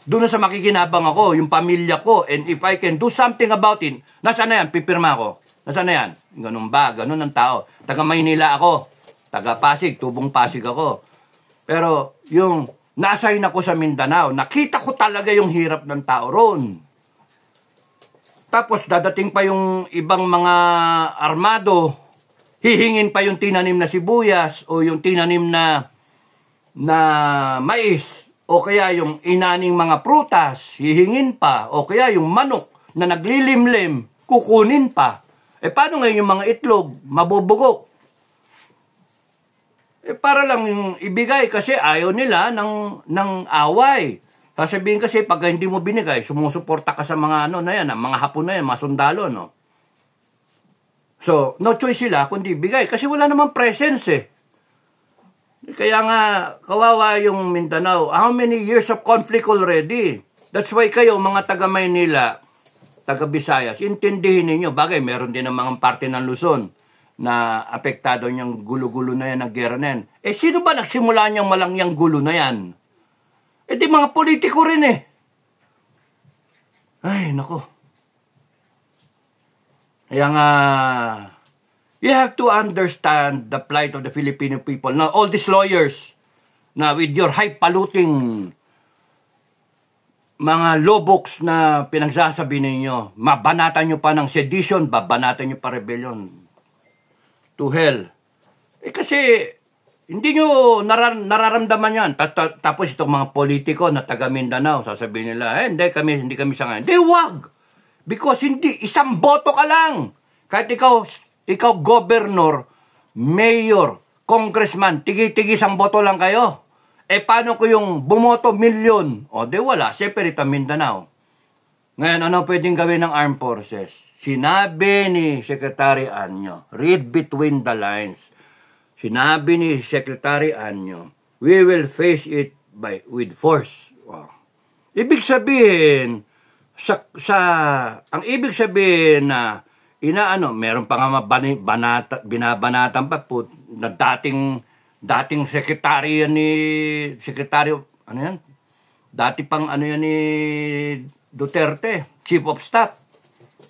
S1: Doon na sa makikinabang ako, yung pamilya ko, and if I can do something about it, nasa na yan, pipirma ako. Nasa na yan? Ganun ba? Ganun ang tao. Taga Maynila ako. Taga Pasig, tubong Pasig ako. Pero yung nasay na ko sa Mindanao, nakita ko talaga yung hirap ng tao roon. Tapos dadating pa yung ibang mga armado, hihingin pa yung tinanim na sibuyas o yung tinanim na na mais o kaya yung inaning mga prutas, hihingin pa, o kaya yung manok na naglilimlim, kukunin pa. E paano ngayon yung mga itlog, mabubugok? E eh, para lang yung ibigay kasi ayaw nila ng, ng away. Sasabihin kasi pag hindi mo binigay, sumusuporta ka sa mga ano na yan, mga hapon na yan, mga sundalo, no? So, no choice sila kundi bigay kasi wala namang presence eh. Kaya nga, kawawa yung Mindanao. How many years of conflict already? That's why kayo, mga taga Maynila, taga Visayas, intindihin ninyo, Bagay, meron din ng mga parte ng Luzon na apektado niyang gulo-gulo na yan ng gera na yan. Eh, sino ba nagsimula niyang malangyang gulo na yan? Eh, di mga politiko rin eh. Ay, nako. Kaya nga, uh, You have to understand the plight of the Filipino people. Now, all these lawyers, na with your high paluting mga lobox na pinagsasabi ninyo, mabanatan nyo pa ng sedition, babanatan nyo pa rebellion. To hell. Eh kasi, hindi nyo narar- nararamdaman yan. Ta- ta- tapos itong mga politiko na taga Mindanao, sasabihin nila, eh, hindi kami, hindi kami sangayon. Hindi, wag! Because hindi, isang boto ka lang. Kahit ikaw, ikaw governor, mayor, congressman, tigi-tigis ang boto lang kayo. Eh paano ko yung bumoto milyon? O di wala, separate ang Mindanao. Ngayon, ano pwedeng gawin ng armed forces? Sinabi ni Secretary Anyo, read between the lines. Sinabi ni Secretary Anyo, we will face it by with force. O. Ibig sabihin, sa, sa, ang ibig sabihin na inaano, meron pa nga mabani, banata, binabanatan pa po, na dating, dating sekretary ni, sekretary, ano yan? Dati pang ano yan ni Duterte, chief of staff.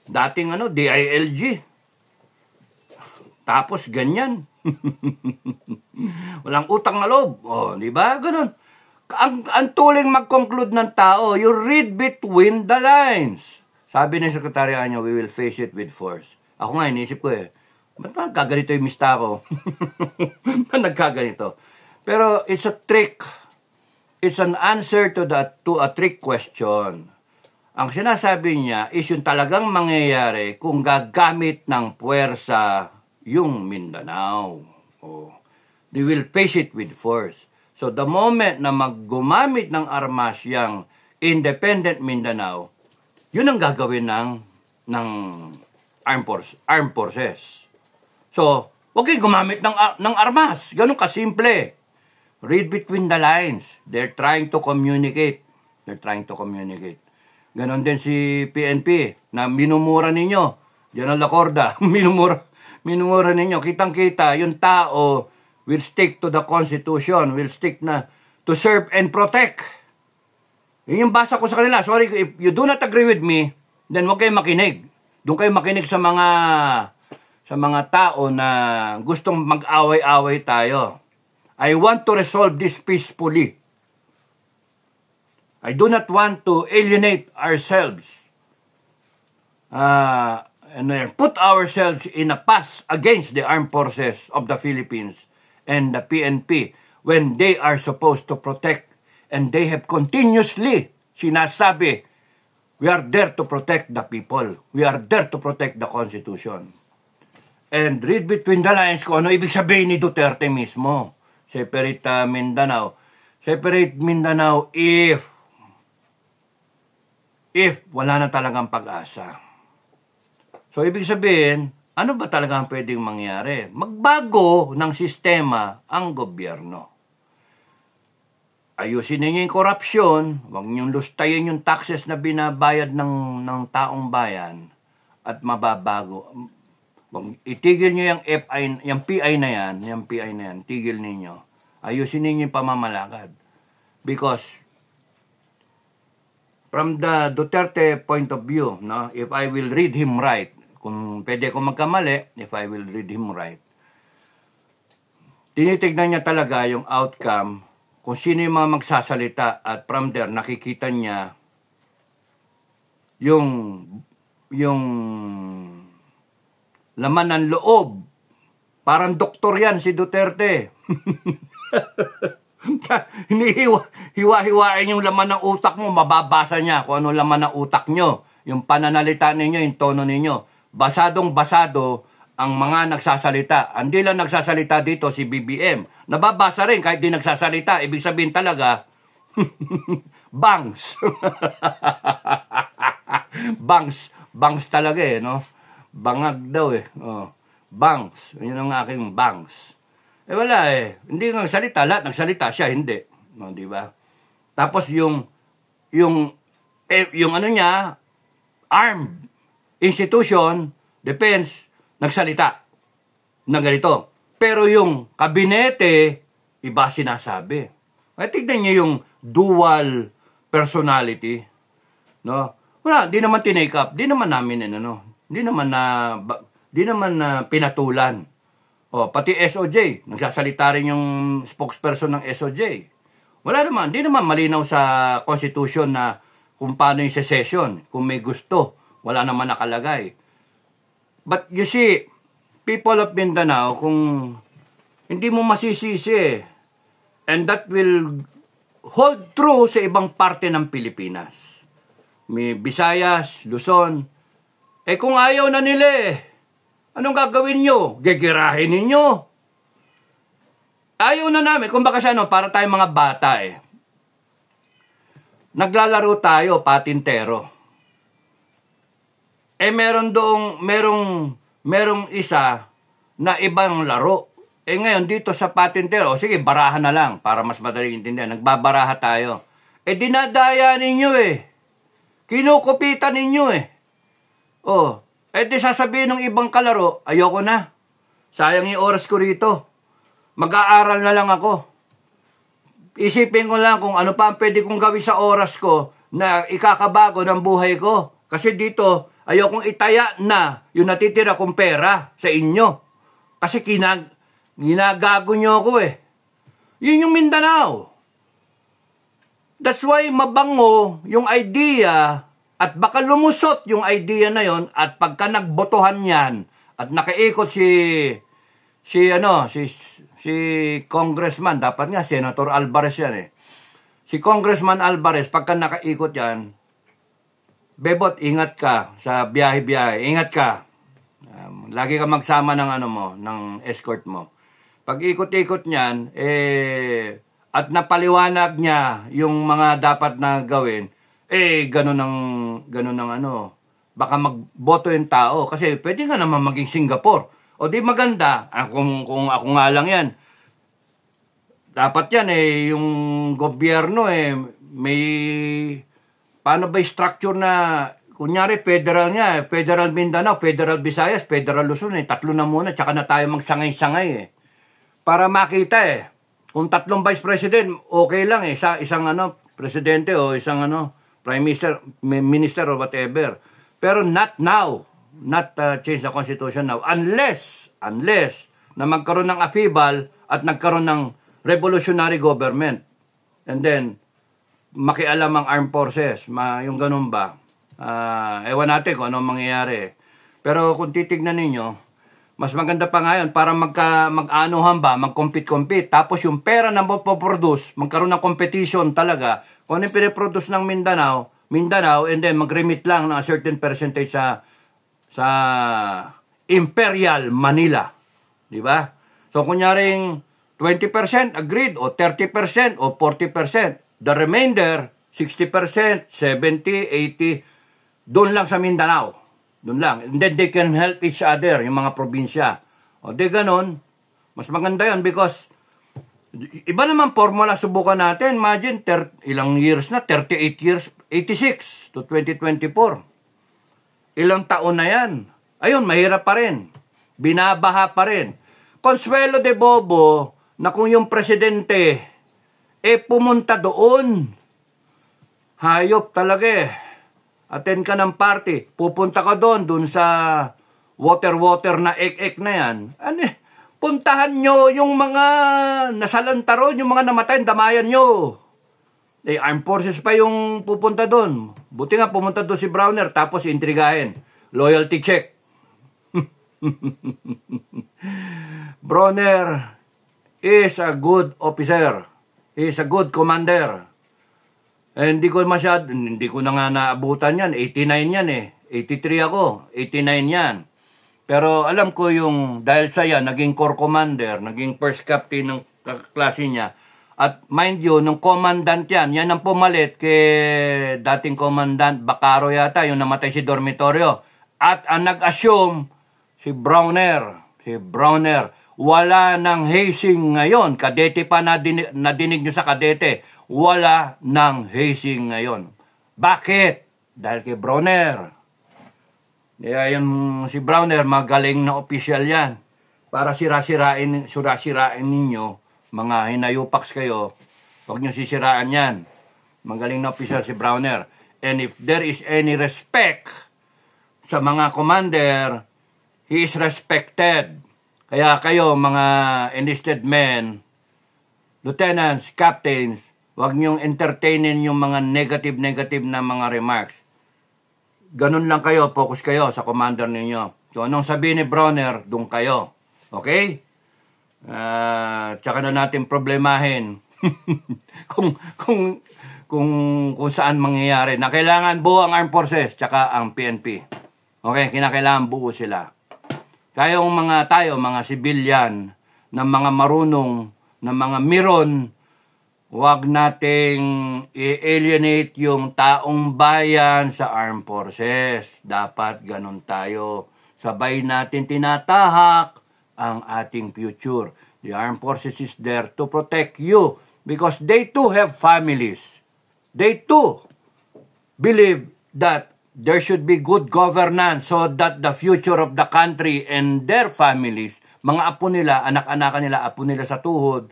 S1: Dating ano, DILG. Tapos ganyan. Walang utang na loob. Oh, di ba? Ganun. Ang, ang tuling mag-conclude ng tao, you read between the lines. Sabi ng sekretarya niya, we will face it with force. Ako nga, iniisip ko eh, ba't nagkaganito yung mista ko? ba't nagkaganito? Pero it's a trick. It's an answer to, the, to a trick question. Ang sinasabi niya is yung talagang mangyayari kung gagamit ng puwersa yung Mindanao. Oh. They will face it with force. So the moment na maggumamit ng armas yung independent Mindanao, yun ang gagawin ng, ng armed, force, armed forces. So, huwag kayong gumamit ng, ng armas. Ganun kasimple. Read between the lines. They're trying to communicate. They're trying to communicate. Ganon din si PNP na minumura ninyo. Diyan ang lakorda. minumura, minumura ninyo. Kitang-kita, yung tao will stick to the Constitution, will stick na to serve and protect. Yun yung basa ko sa kanila. Sorry, if you do not agree with me, then huwag kayo makinig. Doon kayo makinig sa mga sa mga tao na gustong mag-away-away tayo. I want to resolve this peacefully. I do not want to alienate ourselves uh, ah, and put ourselves in a path against the armed forces of the Philippines and the PNP when they are supposed to protect and they have continuously sinasabi, we are there to protect the people. We are there to protect the Constitution. And read between the lines kung ano ibig sabihin ni Duterte mismo. Separate uh, Mindanao. Separate Mindanao if if wala na talagang pag-asa. So ibig sabihin, ano ba talaga ang pwedeng mangyari? Magbago ng sistema ang gobyerno ayusin ninyo yung korupsyon, huwag niyong lustayin yung taxes na binabayad ng, ng taong bayan at mababago. Huwag, itigil niyo yung FI, yung PI na yan, yung PI na yan, tigil niyo. Ayusin ninyo yung pamamalakad. Because from the Duterte point of view, no, if I will read him right, kung pwede ko magkamali, if I will read him right, tinitignan niya talaga yung outcome kung sino yung mga magsasalita at from there nakikita niya yung yung laman ng loob. Parang doktor yan si Duterte. hiwa hiwain yung laman ng utak mo, mababasa niya kung ano laman ng utak nyo. Yung pananalita ninyo, yung tono ninyo. Basadong basado ang mga nagsasalita. Hindi lang nagsasalita dito si BBM Nababasa rin kahit di nagsasalita. Ibig sabihin talaga, bangs. bangs. Bangs talaga eh, no? Bangag daw eh. Oh. Bangs. Yun ang aking bangs. Eh wala eh. Hindi nagsalita. Lahat nagsalita siya, hindi. No, di ba? Tapos yung, yung, eh, yung ano niya, armed institution, defense, nagsalita na ganito. Pero yung kabinete, iba sinasabi. Ay, eh, tignan niya yung dual personality. No? Wala, di naman tinake up. Di naman namin, eh, ano, no? Di naman na, ba, di naman na pinatulan. O, pati SOJ. Nagsasalita rin yung spokesperson ng SOJ. Wala naman. Di naman malinaw sa Constitution na kung paano yung secession. Kung may gusto. Wala naman nakalagay. But you see, people of Mindanao, kung hindi mo masisisi, and that will hold true sa ibang parte ng Pilipinas. May Visayas, Luzon. Eh kung ayaw na nila eh, anong gagawin nyo? Gigirahin ninyo? Ayaw na namin. Kung baka siya, no, para tayong mga bata eh. Naglalaro tayo, patintero. Eh meron doong, merong merong isa na ibang laro. Eh ngayon, dito sa patintero, oh, sige, baraha na lang para mas madaling intindihan. Nagbabaraha tayo. Eh dinadaya ninyo eh. Kinukupitan ninyo eh. Oh, eh di sasabihin ng ibang kalaro, ayoko na. Sayang yung oras ko rito. Mag-aaral na lang ako. Isipin ko lang kung ano pa ang pwede kong gawin sa oras ko na ikakabago ng buhay ko. Kasi dito, Ayokong itaya na yung natitira kong pera sa inyo. Kasi kinag ginagago nyo ako eh. Yun yung Mindanao. That's why mabango yung idea at baka lumusot yung idea na yon at pagka nagbotohan yan at nakaikot si si ano si si congressman dapat nga senator Alvarez yan eh. Si congressman Alvarez pagka nakaikot yan Bebot, ingat ka sa biyahe-biyahe. Ingat ka. Um, lagi ka magsama ng ano mo, ng escort mo. Pag ikot-ikot niyan, eh, at napaliwanag niya yung mga dapat na gawin, eh, ganun ang, ganun ang ano, baka magboto yung tao. Kasi pwede nga naman maging Singapore. O di maganda, ah, kung, kung ako nga lang yan, dapat yan eh, yung gobyerno eh, may Paano ba structure na, kunyari, federal nga, eh, federal Mindanao, federal Visayas, federal Luzon, eh, tatlo na muna, tsaka na tayo magsangay-sangay eh. Para makita eh. Kung tatlong vice president, okay lang eh. Isa, isang ano, presidente o isang ano, prime minister, minister or whatever. Pero not now. Not uh, change the constitution now. Unless, unless, na magkaroon ng upheaval at nagkaroon ng revolutionary government. And then, makialam ang armed forces, ma, yung ganun ba? Uh, ewan natin kung anong mangyayari. Pero kung titignan ninyo, mas maganda pa ngayon para magka, mag-anohan ba, mag-compete-compete. Tapos yung pera na mapoproduce, magkaroon ng competition talaga. Kung ano piniproduce ng Mindanao, Mindanao, and then mag-remit lang ng certain percentage sa sa Imperial Manila. Di ba? So kunyaring 20% agreed o 30% o 40%. The remainder, 60%, 70, 80, doon lang sa Mindanao. Doon lang. And then they can help each other, yung mga probinsya. O di ganun, mas maganda yun because iba naman formula subukan natin. Imagine, ter- ilang years na, 38 years, 86 to 2024. Ilang taon na yan. Ayun, mahirap pa rin. Binabaha pa rin. Consuelo de Bobo, na kung yung presidente eh pumunta doon. Hayop talaga eh. Attend ka ng party. Pupunta ka doon, doon sa water-water na ek-ek na yan. Ano eh, Puntahan nyo yung mga nasalantaron, yung mga namatay, damayan nyo. Eh, armed forces pa yung pupunta doon. Buti nga pumunta doon si Browner, tapos intrigahin. Loyalty check. Browner is a good officer is a good commander. Eh, hindi ko masyad, hindi ko na nga naabutan yan. 89 yan eh. 83 ako. 89 yan. Pero alam ko yung, dahil sa yan, naging core commander, naging first captain ng klase niya. At mind you, nung commandant yan, yan ang pumalit kay dating commandant Bacaro yata, yung namatay si Dormitorio. At ang nag-assume, si Browner. Si Browner. Wala ng hazing ngayon. Kadete pa na nadinig nyo sa kadete. Wala ng hazing ngayon. Bakit? Dahil kay Browner. Kaya yung si Browner, magaling na official yan. Para sira-sirain, sira-sirain ninyo, mga hinayupaks kayo, huwag nyo sisiraan yan. Magaling na official si Browner. And if there is any respect sa mga commander, he is respected. Kaya kayo mga enlisted men, lieutenants, captains, wag niyong entertainin yung mga negative-negative na mga remarks. Ganun lang kayo, focus kayo sa commander ninyo. So, anong sabi ni Bronner, doon kayo. Okay? Uh, tsaka na natin problemahin kung, kung, kung, kung saan mangyayari. Nakailangan buo ang armed forces, tsaka ang PNP. Okay, kinakailangan buo sila. Tayong mga tayo, mga sibilyan, ng mga marunong, ng mga miron, huwag nating i-alienate yung taong bayan sa armed forces. Dapat ganun tayo. Sabay natin tinatahak ang ating future. The armed forces is there to protect you because they too have families. They too believe that there should be good governance so that the future of the country and their families, mga apo nila, anak-anak nila, apo nila sa tuhod,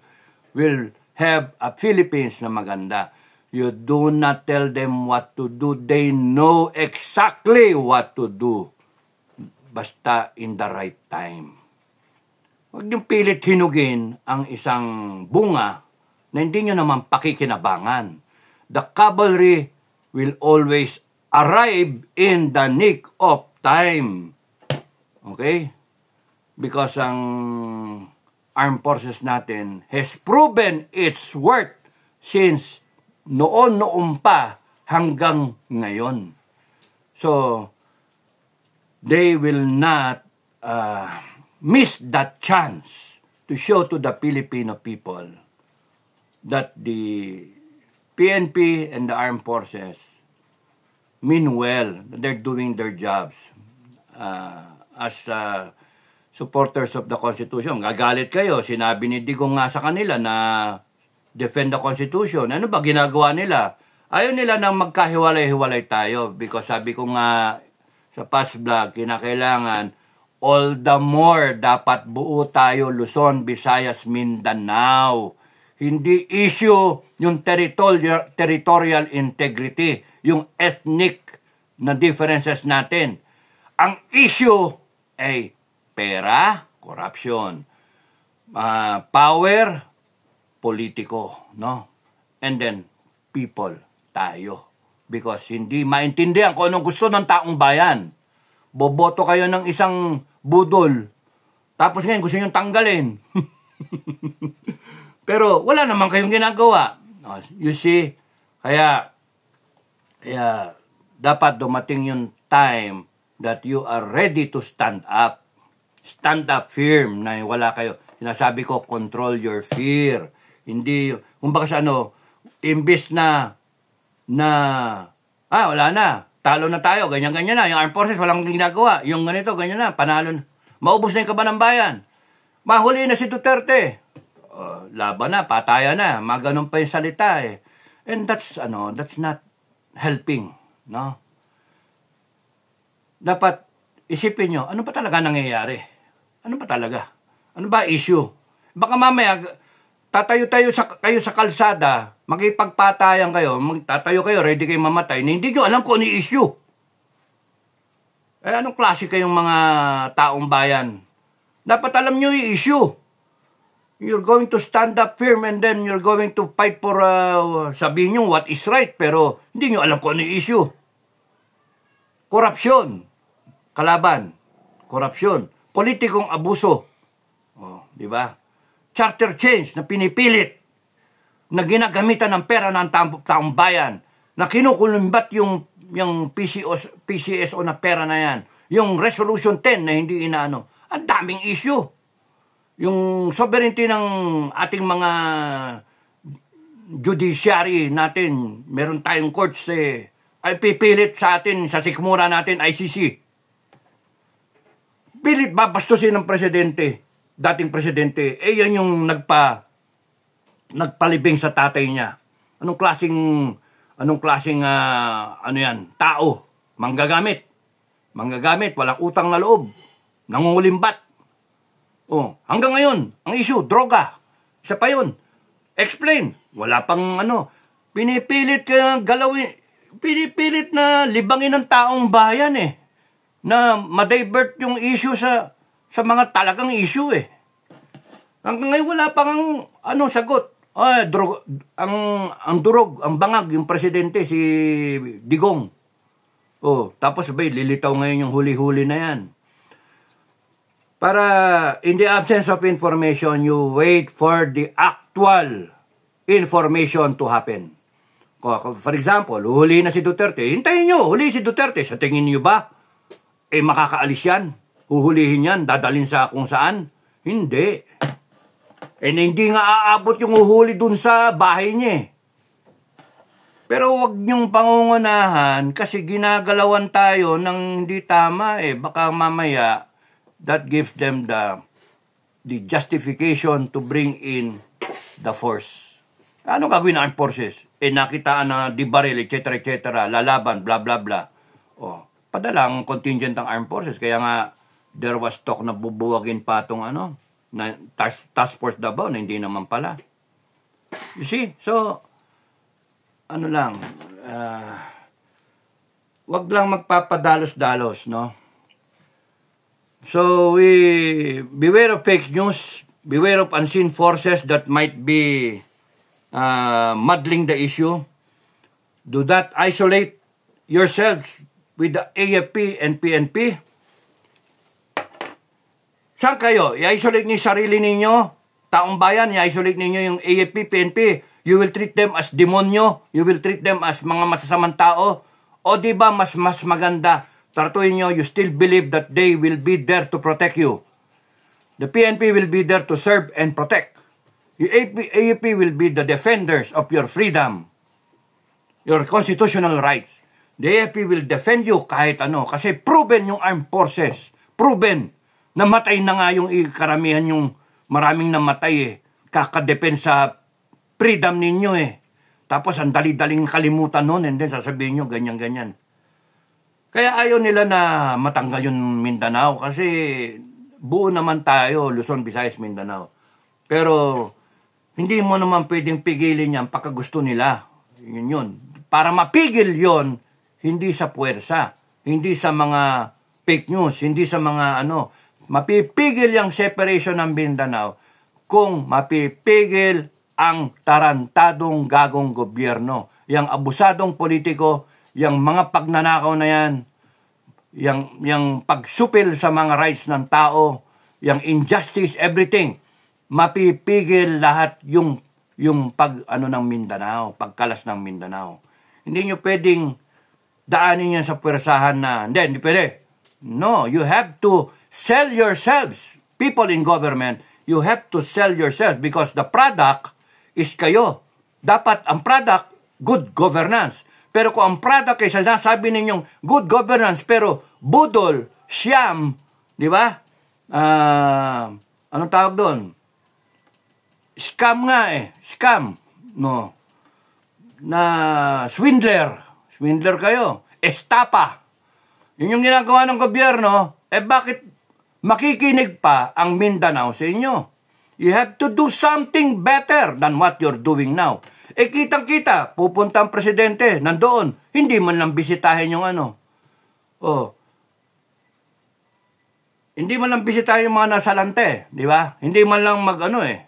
S1: will have a Philippines na maganda. You do not tell them what to do. They know exactly what to do. Basta in the right time. Huwag niyong pilit hinugin ang isang bunga na hindi niyo naman pakikinabangan. The cavalry will always arrive in the nick of time. Okay? Because ang armed forces natin has proven its worth since noon-noon pa hanggang ngayon. So, they will not uh, miss that chance to show to the Filipino people that the PNP and the armed forces mean They're doing their jobs. Uh, as uh, supporters of the Constitution, gagalit kayo. Sinabi ni Digong nga sa kanila na defend the Constitution. Ano ba ginagawa nila? Ayaw nila nang magkahiwalay-hiwalay tayo because sabi ko nga sa past vlog, kinakailangan all the more dapat buo tayo Luzon, Visayas, Mindanao. Hindi issue yung territorial, territorial integrity yung ethnic na differences natin. Ang issue ay pera, corruption, uh, power, politiko, no? And then people, tayo. Because hindi maintindihan kung anong gusto ng taong bayan. Boboto kayo ng isang budol, tapos ngayon gusto nyo tanggalin. Pero wala naman kayong ginagawa. You see, kaya uh, dapat dumating yung time that you are ready to stand up. Stand up firm na wala kayo. Sinasabi ko, control your fear. Hindi, kung baka sa ano, imbis na, na, ah, wala na, talo na tayo, ganyan-ganyan na, yung armed forces, walang ginagawa, yung ganito, ganyan na, panalo na. Maubos na yung kaban ng bayan. Mahuli na si Duterte. Uh, laban na, pataya na, mga ganun pa yung salita eh. And that's, ano, that's not helping, no? Dapat isipin nyo, ano ba talaga nangyayari? Ano ba talaga? Ano ba issue? Baka mamaya, tatayo-tayo sa, kayo sa kalsada, magipagpatayan kayo, magtatayo kayo, ready kayo mamatay, na hindi nyo alam kung ano issue. Eh, anong klase kayong mga taong bayan? Dapat alam nyo yung issue you're going to stand up firm and then you're going to fight for, uh, sabihin nyo what is right, pero hindi nyo alam kung ano yung issue. Korupsyon, kalaban, korupsyon, politikong abuso, oh, di ba? Charter change na pinipilit, na ginagamitan ng pera ng taong, taong bayan, na kinukulimbat yung, yung PCO, PCSO na pera na yan, yung Resolution 10 na hindi inaano. Ang daming issue yung sovereignty ng ating mga judiciary natin, meron tayong courts eh, ay pipilit sa atin, sa sikmura natin, ICC. Pilit babastusin ng presidente, dating presidente, eh yan yung nagpa, nagpalibing sa tatay niya. Anong klasing, anong klasing, uh, ah, ano yan, tao, manggagamit. Manggagamit, walang utang na loob, nangungulimbat. Oh, hanggang ngayon, ang issue, droga. Isa pa yun. Explain. Wala pang ano, pinipilit ka galawin, pinipilit na libangin ng taong bayan eh. Na ma-divert yung issue sa, sa mga talagang issue eh. Hanggang ngayon wala pang ang, ano, sagot. Ay, drog, ang, ang durog, ang bangag, yung presidente, si Digong. Oh, tapos sabay, lilitaw ngayon yung huli-huli na yan. Para in the absence of information, you wait for the actual information to happen. For example, huli na si Duterte. Hintayin nyo, huli si Duterte. Sa tingin nyo ba, eh makakaalis yan? Huhulihin yan? Dadalin sa kung saan? Hindi. Eh, And hindi nga aabot yung uhuli dun sa bahay niya. Eh. Pero wag niyong pangungunahan kasi ginagalawan tayo ng hindi tama eh. Baka mamaya that gives them the the justification to bring in the force. Ano gagawin ang forces? Eh nakitaan na di baril, etc., etc., lalaban, bla, bla, bla. O, oh, padala ang contingent ang armed forces. Kaya nga, there was talk na bubuwagin pa itong ano, na task, task force Davao na hindi naman pala. You see? So, ano lang, uh, wag lang magpapadalos-dalos, no? So we beware of fake news, beware of unseen forces that might be uh, muddling the issue. Do not isolate yourselves with the AFP and PNP. Saan kayo? I-isolate niyo sarili ninyo. Taong bayan, i-isolate ninyo yung AFP, PNP. You will treat them as demonyo. You will treat them as mga masasamang tao. O di ba mas mas maganda Tartuin nyo, you still believe that they will be there to protect you. The PNP will be there to serve and protect. The AUP will be the defenders of your freedom, your constitutional rights. The AFP will defend you kahit ano kasi proven yung armed forces. Proven. Namatay na nga yung karamihan yung maraming namatay eh. Kakadepen sa freedom ninyo eh. Tapos ang dali-daling kalimutan noon and then sasabihin nyo ganyan-ganyan. Kaya ayaw nila na matanggal yung Mindanao kasi buo naman tayo, Luzon, Visayas, Mindanao. Pero hindi mo naman pwedeng pigilin yan pagka gusto nila. Yun yun. Para mapigil yon hindi sa puwersa, hindi sa mga fake news, hindi sa mga ano. Mapipigil yung separation ng Mindanao kung mapipigil ang tarantadong gagong gobyerno, yung abusadong politiko Yang mga pagnanakaw na yan, yang, yang pagsupil sa mga rights ng tao, yang injustice, everything, mapipigil lahat yung, yung pag, ano ng Mindanao, pagkalas ng Mindanao. Hindi nyo pwedeng daanin yan sa pwersahan na, hindi, hindi pwede. No, you have to sell yourselves. People in government, you have to sell yourself because the product is kayo. Dapat ang product, good governance. Pero kung ang product ay sinasabi ninyong good governance, pero budol, siyam, di ba? Uh, anong tawag doon? Scam nga eh, scam. No. Na swindler. Swindler kayo. Estapa. Yun yung ginagawa ng gobyerno. Eh bakit makikinig pa ang Mindanao sa inyo? You have to do something better than what you're doing now. Eh kitang-kita, pupunta ang presidente, nandoon. Hindi man lang bisitahin yung ano. Oh. Hindi man lang bisitahin yung mga nasalante, di ba? Hindi man lang mag ano eh.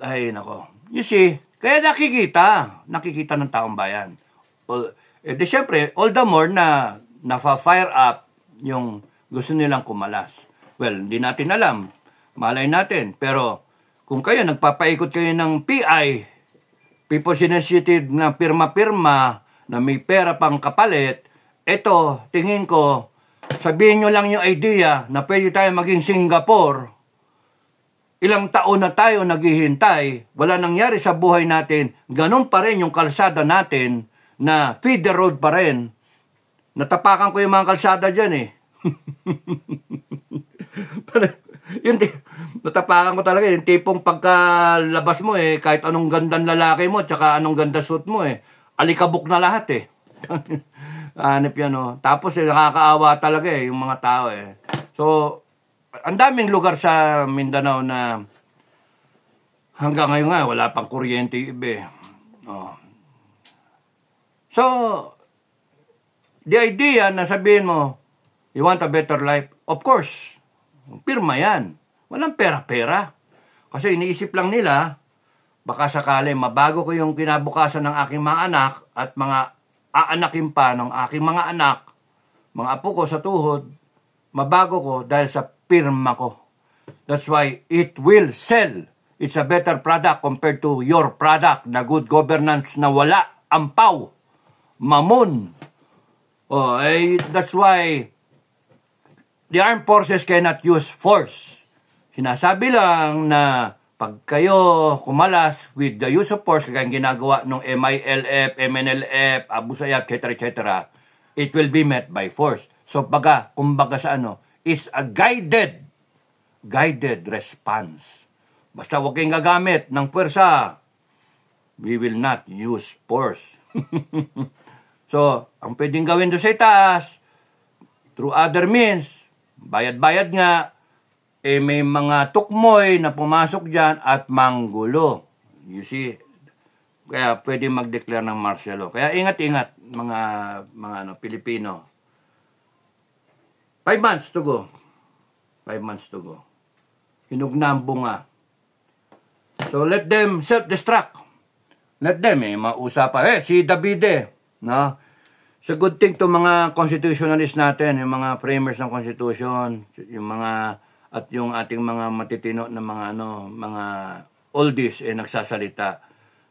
S1: Ay, nako. You see, kaya nakikita, nakikita ng taong bayan. All, eh, di syempre, all the more na nafa-fire up yung gusto nilang kumalas. Well, hindi natin alam. Malay natin. Pero, kung kayo, nagpapaikot kayo ng PI, People's Initiative na pirma-pirma na may pera pang kapalit, eto, tingin ko, sabihin nyo lang yung idea na pwede tayo maging Singapore. Ilang taon na tayo naghihintay, wala nangyari sa buhay natin, ganun pa rin yung kalsada natin na feeder road pa rin. Natapakan ko yung mga kalsada dyan eh. yung, natapakan ko talaga yung tipong pagkalabas mo eh, kahit anong gandang lalaki mo, tsaka anong ganda suit mo eh, alikabok na lahat eh. Hanip yan oh. Tapos eh, nakakaawa talaga eh, yung mga tao eh. So, ang daming lugar sa Mindanao na hanggang ngayon nga, wala pang kuryente ibe. Eh. Oh. So, the idea na sabihin mo, you want a better life, of course, pirma yan. Walang pera-pera. Kasi iniisip lang nila, baka sakali mabago ko yung kinabukasan ng aking mga anak at mga aanakin pa ng aking mga anak, mga apo ko sa tuhod, mabago ko dahil sa pirma ko. That's why it will sell. It's a better product compared to your product na good governance na wala, ampaw, mamon. Oh, eh, that's why the armed forces cannot use force Sinasabi lang na pag kayo kumalas with the use of force kagaya ginagawa ng MILF, MNLF, Abu Sayyaf, etc., etc., it will be met by force. So baga, kumbaga sa ano, is a guided, guided response. Basta huwag kayong gagamit ng pwersa. We will not use force. so, ang pwedeng gawin doon sa itaas, through other means, bayad-bayad nga, eh may mga tukmoy na pumasok dyan at manggulo. You see, kaya pwede mag-declare ng martial law. Kaya ingat-ingat mga mga ano, Pilipino. Five months to go. Five months to go. Hinugna ang bunga. So let them self-destruct. Let them eh, mausapan. Eh, si Davide, no? So good thing to mga constitutionalists natin, yung mga framers ng constitution, yung mga at yung ating mga matitino na mga ano, mga oldies eh nagsasalita.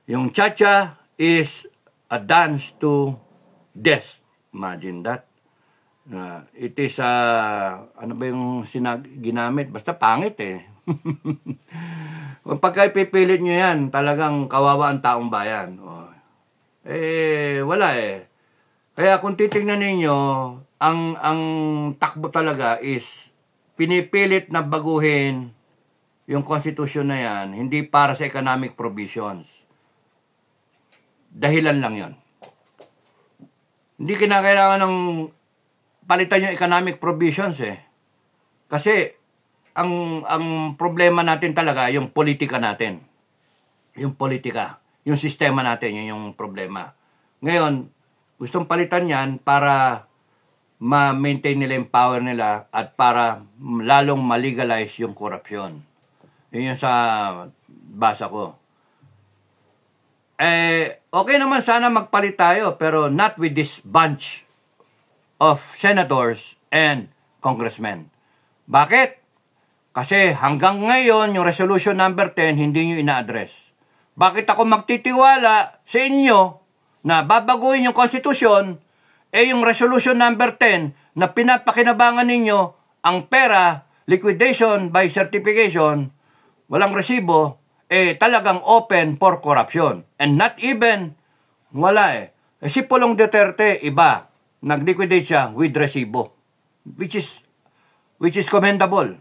S1: Yung cha-cha is a dance to death. Imagine that. Uh, it is, uh, ano ba yung sinag ginamit? Basta pangit eh. Kung pagka ipipilit nyo yan, talagang kawawa ang taong bayan. Oh. Eh, wala eh. Kaya kung titingnan ninyo, ang, ang takbo talaga is pinipilit na baguhin yung konstitusyon na yan, hindi para sa economic provisions. Dahilan lang yon. Hindi kinakailangan ng palitan yung economic provisions eh. Kasi ang ang problema natin talaga yung politika natin. Yung politika, yung sistema natin, yun yung problema. Ngayon, gustong palitan yan para ma-maintain nila yung power nila at para lalong malegalize yung korupsyon. Yun yung sa basa ko. Eh, okay naman sana magpalit tayo pero not with this bunch of senators and congressmen. Bakit? Kasi hanggang ngayon, yung resolution number 10, hindi nyo ina-address. Bakit ako magtitiwala sa inyo na babaguhin yung konstitusyon eh yung resolution number 10 na pinapakinabangan ninyo ang pera, liquidation by certification, walang resibo, eh talagang open for corruption. And not even, wala eh. eh si Pulong Duterte, iba, nagliquidate siya with resibo. Which is, which is commendable.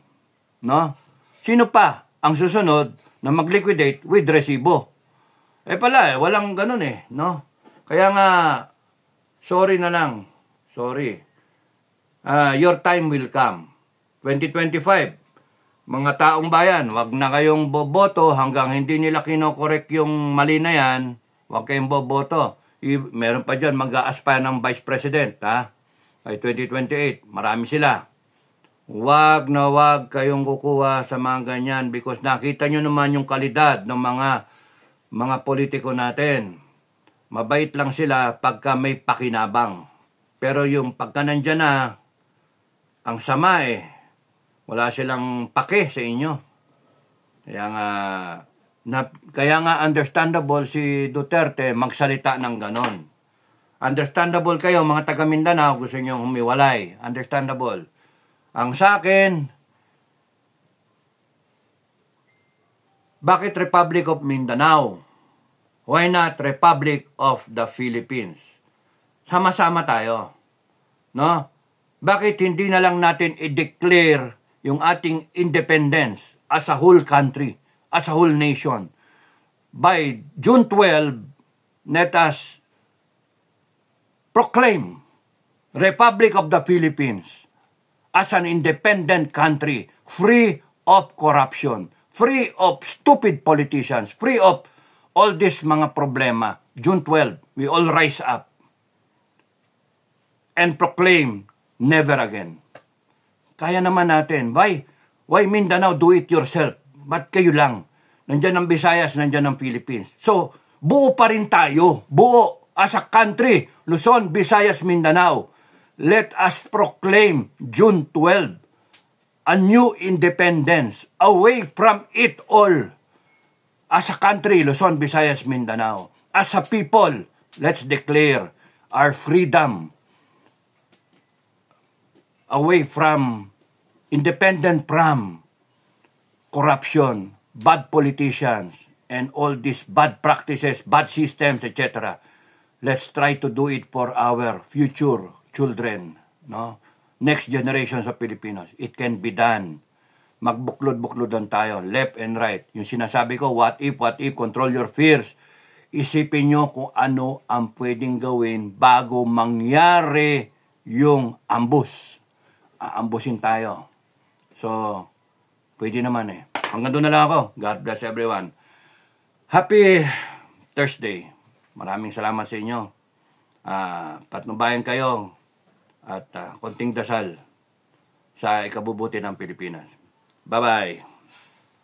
S1: No? Sino pa ang susunod na magliquidate with resibo? Eh pala eh, walang ganun eh, no? Kaya nga, sorry na lang. Sorry. Uh, your time will come. 2025, mga taong bayan, wag na kayong boboto hanggang hindi nila kinokorek yung mali na yan. Wag kayong boboto. I, meron pa dyan, mag-a-aspire ng vice president, ha? Ay 2028, marami sila. Wag na wag kayong kukuha sa mga ganyan because nakita nyo naman yung kalidad ng mga mga politiko natin. Mabait lang sila pagka may pakinabang. Pero yung pagka nandyan na, ang sama eh. Wala silang pake sa inyo. Kaya nga, na, kaya nga understandable si Duterte magsalita ng ganon. Understandable kayo, mga taga Mindanao, gusto nyo humiwalay. Understandable. Ang sa akin, bakit Republic of Mindanao? Why not Republic of the Philippines? Sama-sama tayo. No? Bakit hindi na lang natin i-declare yung ating independence as a whole country, as a whole nation? By June 12, let us proclaim Republic of the Philippines as an independent country, free of corruption, free of stupid politicians, free of all these mga problema, June 12, we all rise up and proclaim never again. Kaya naman natin. Why? Why Mindanao do it yourself? Ba't kayo lang? Nandiyan ang Visayas, nandiyan ang Philippines. So, buo pa rin tayo. Buo as a country. Luzon, Visayas, Mindanao. Let us proclaim June 12 a new independence away from it all. As a country, Luzon, Visayas, Mindanao, as a people, let's declare our freedom away from, independent from corruption, bad politicians, and all these bad practices, bad systems, etc. Let's try to do it for our future children, no? next generations of Filipinos. It can be done magbuklod-buklodan tayo, left and right. Yung sinasabi ko, what if, what if, control your fears. Isipin nyo kung ano ang pwedeng gawin bago mangyari yung ambus. Aambusin tayo. So, pwede naman eh. Hanggang doon na lang ako. God bless everyone. Happy Thursday. Maraming salamat sa inyo. Uh, patnubayan kayo at uh, konting dasal sa ikabubuti ng Pilipinas. Bye bye.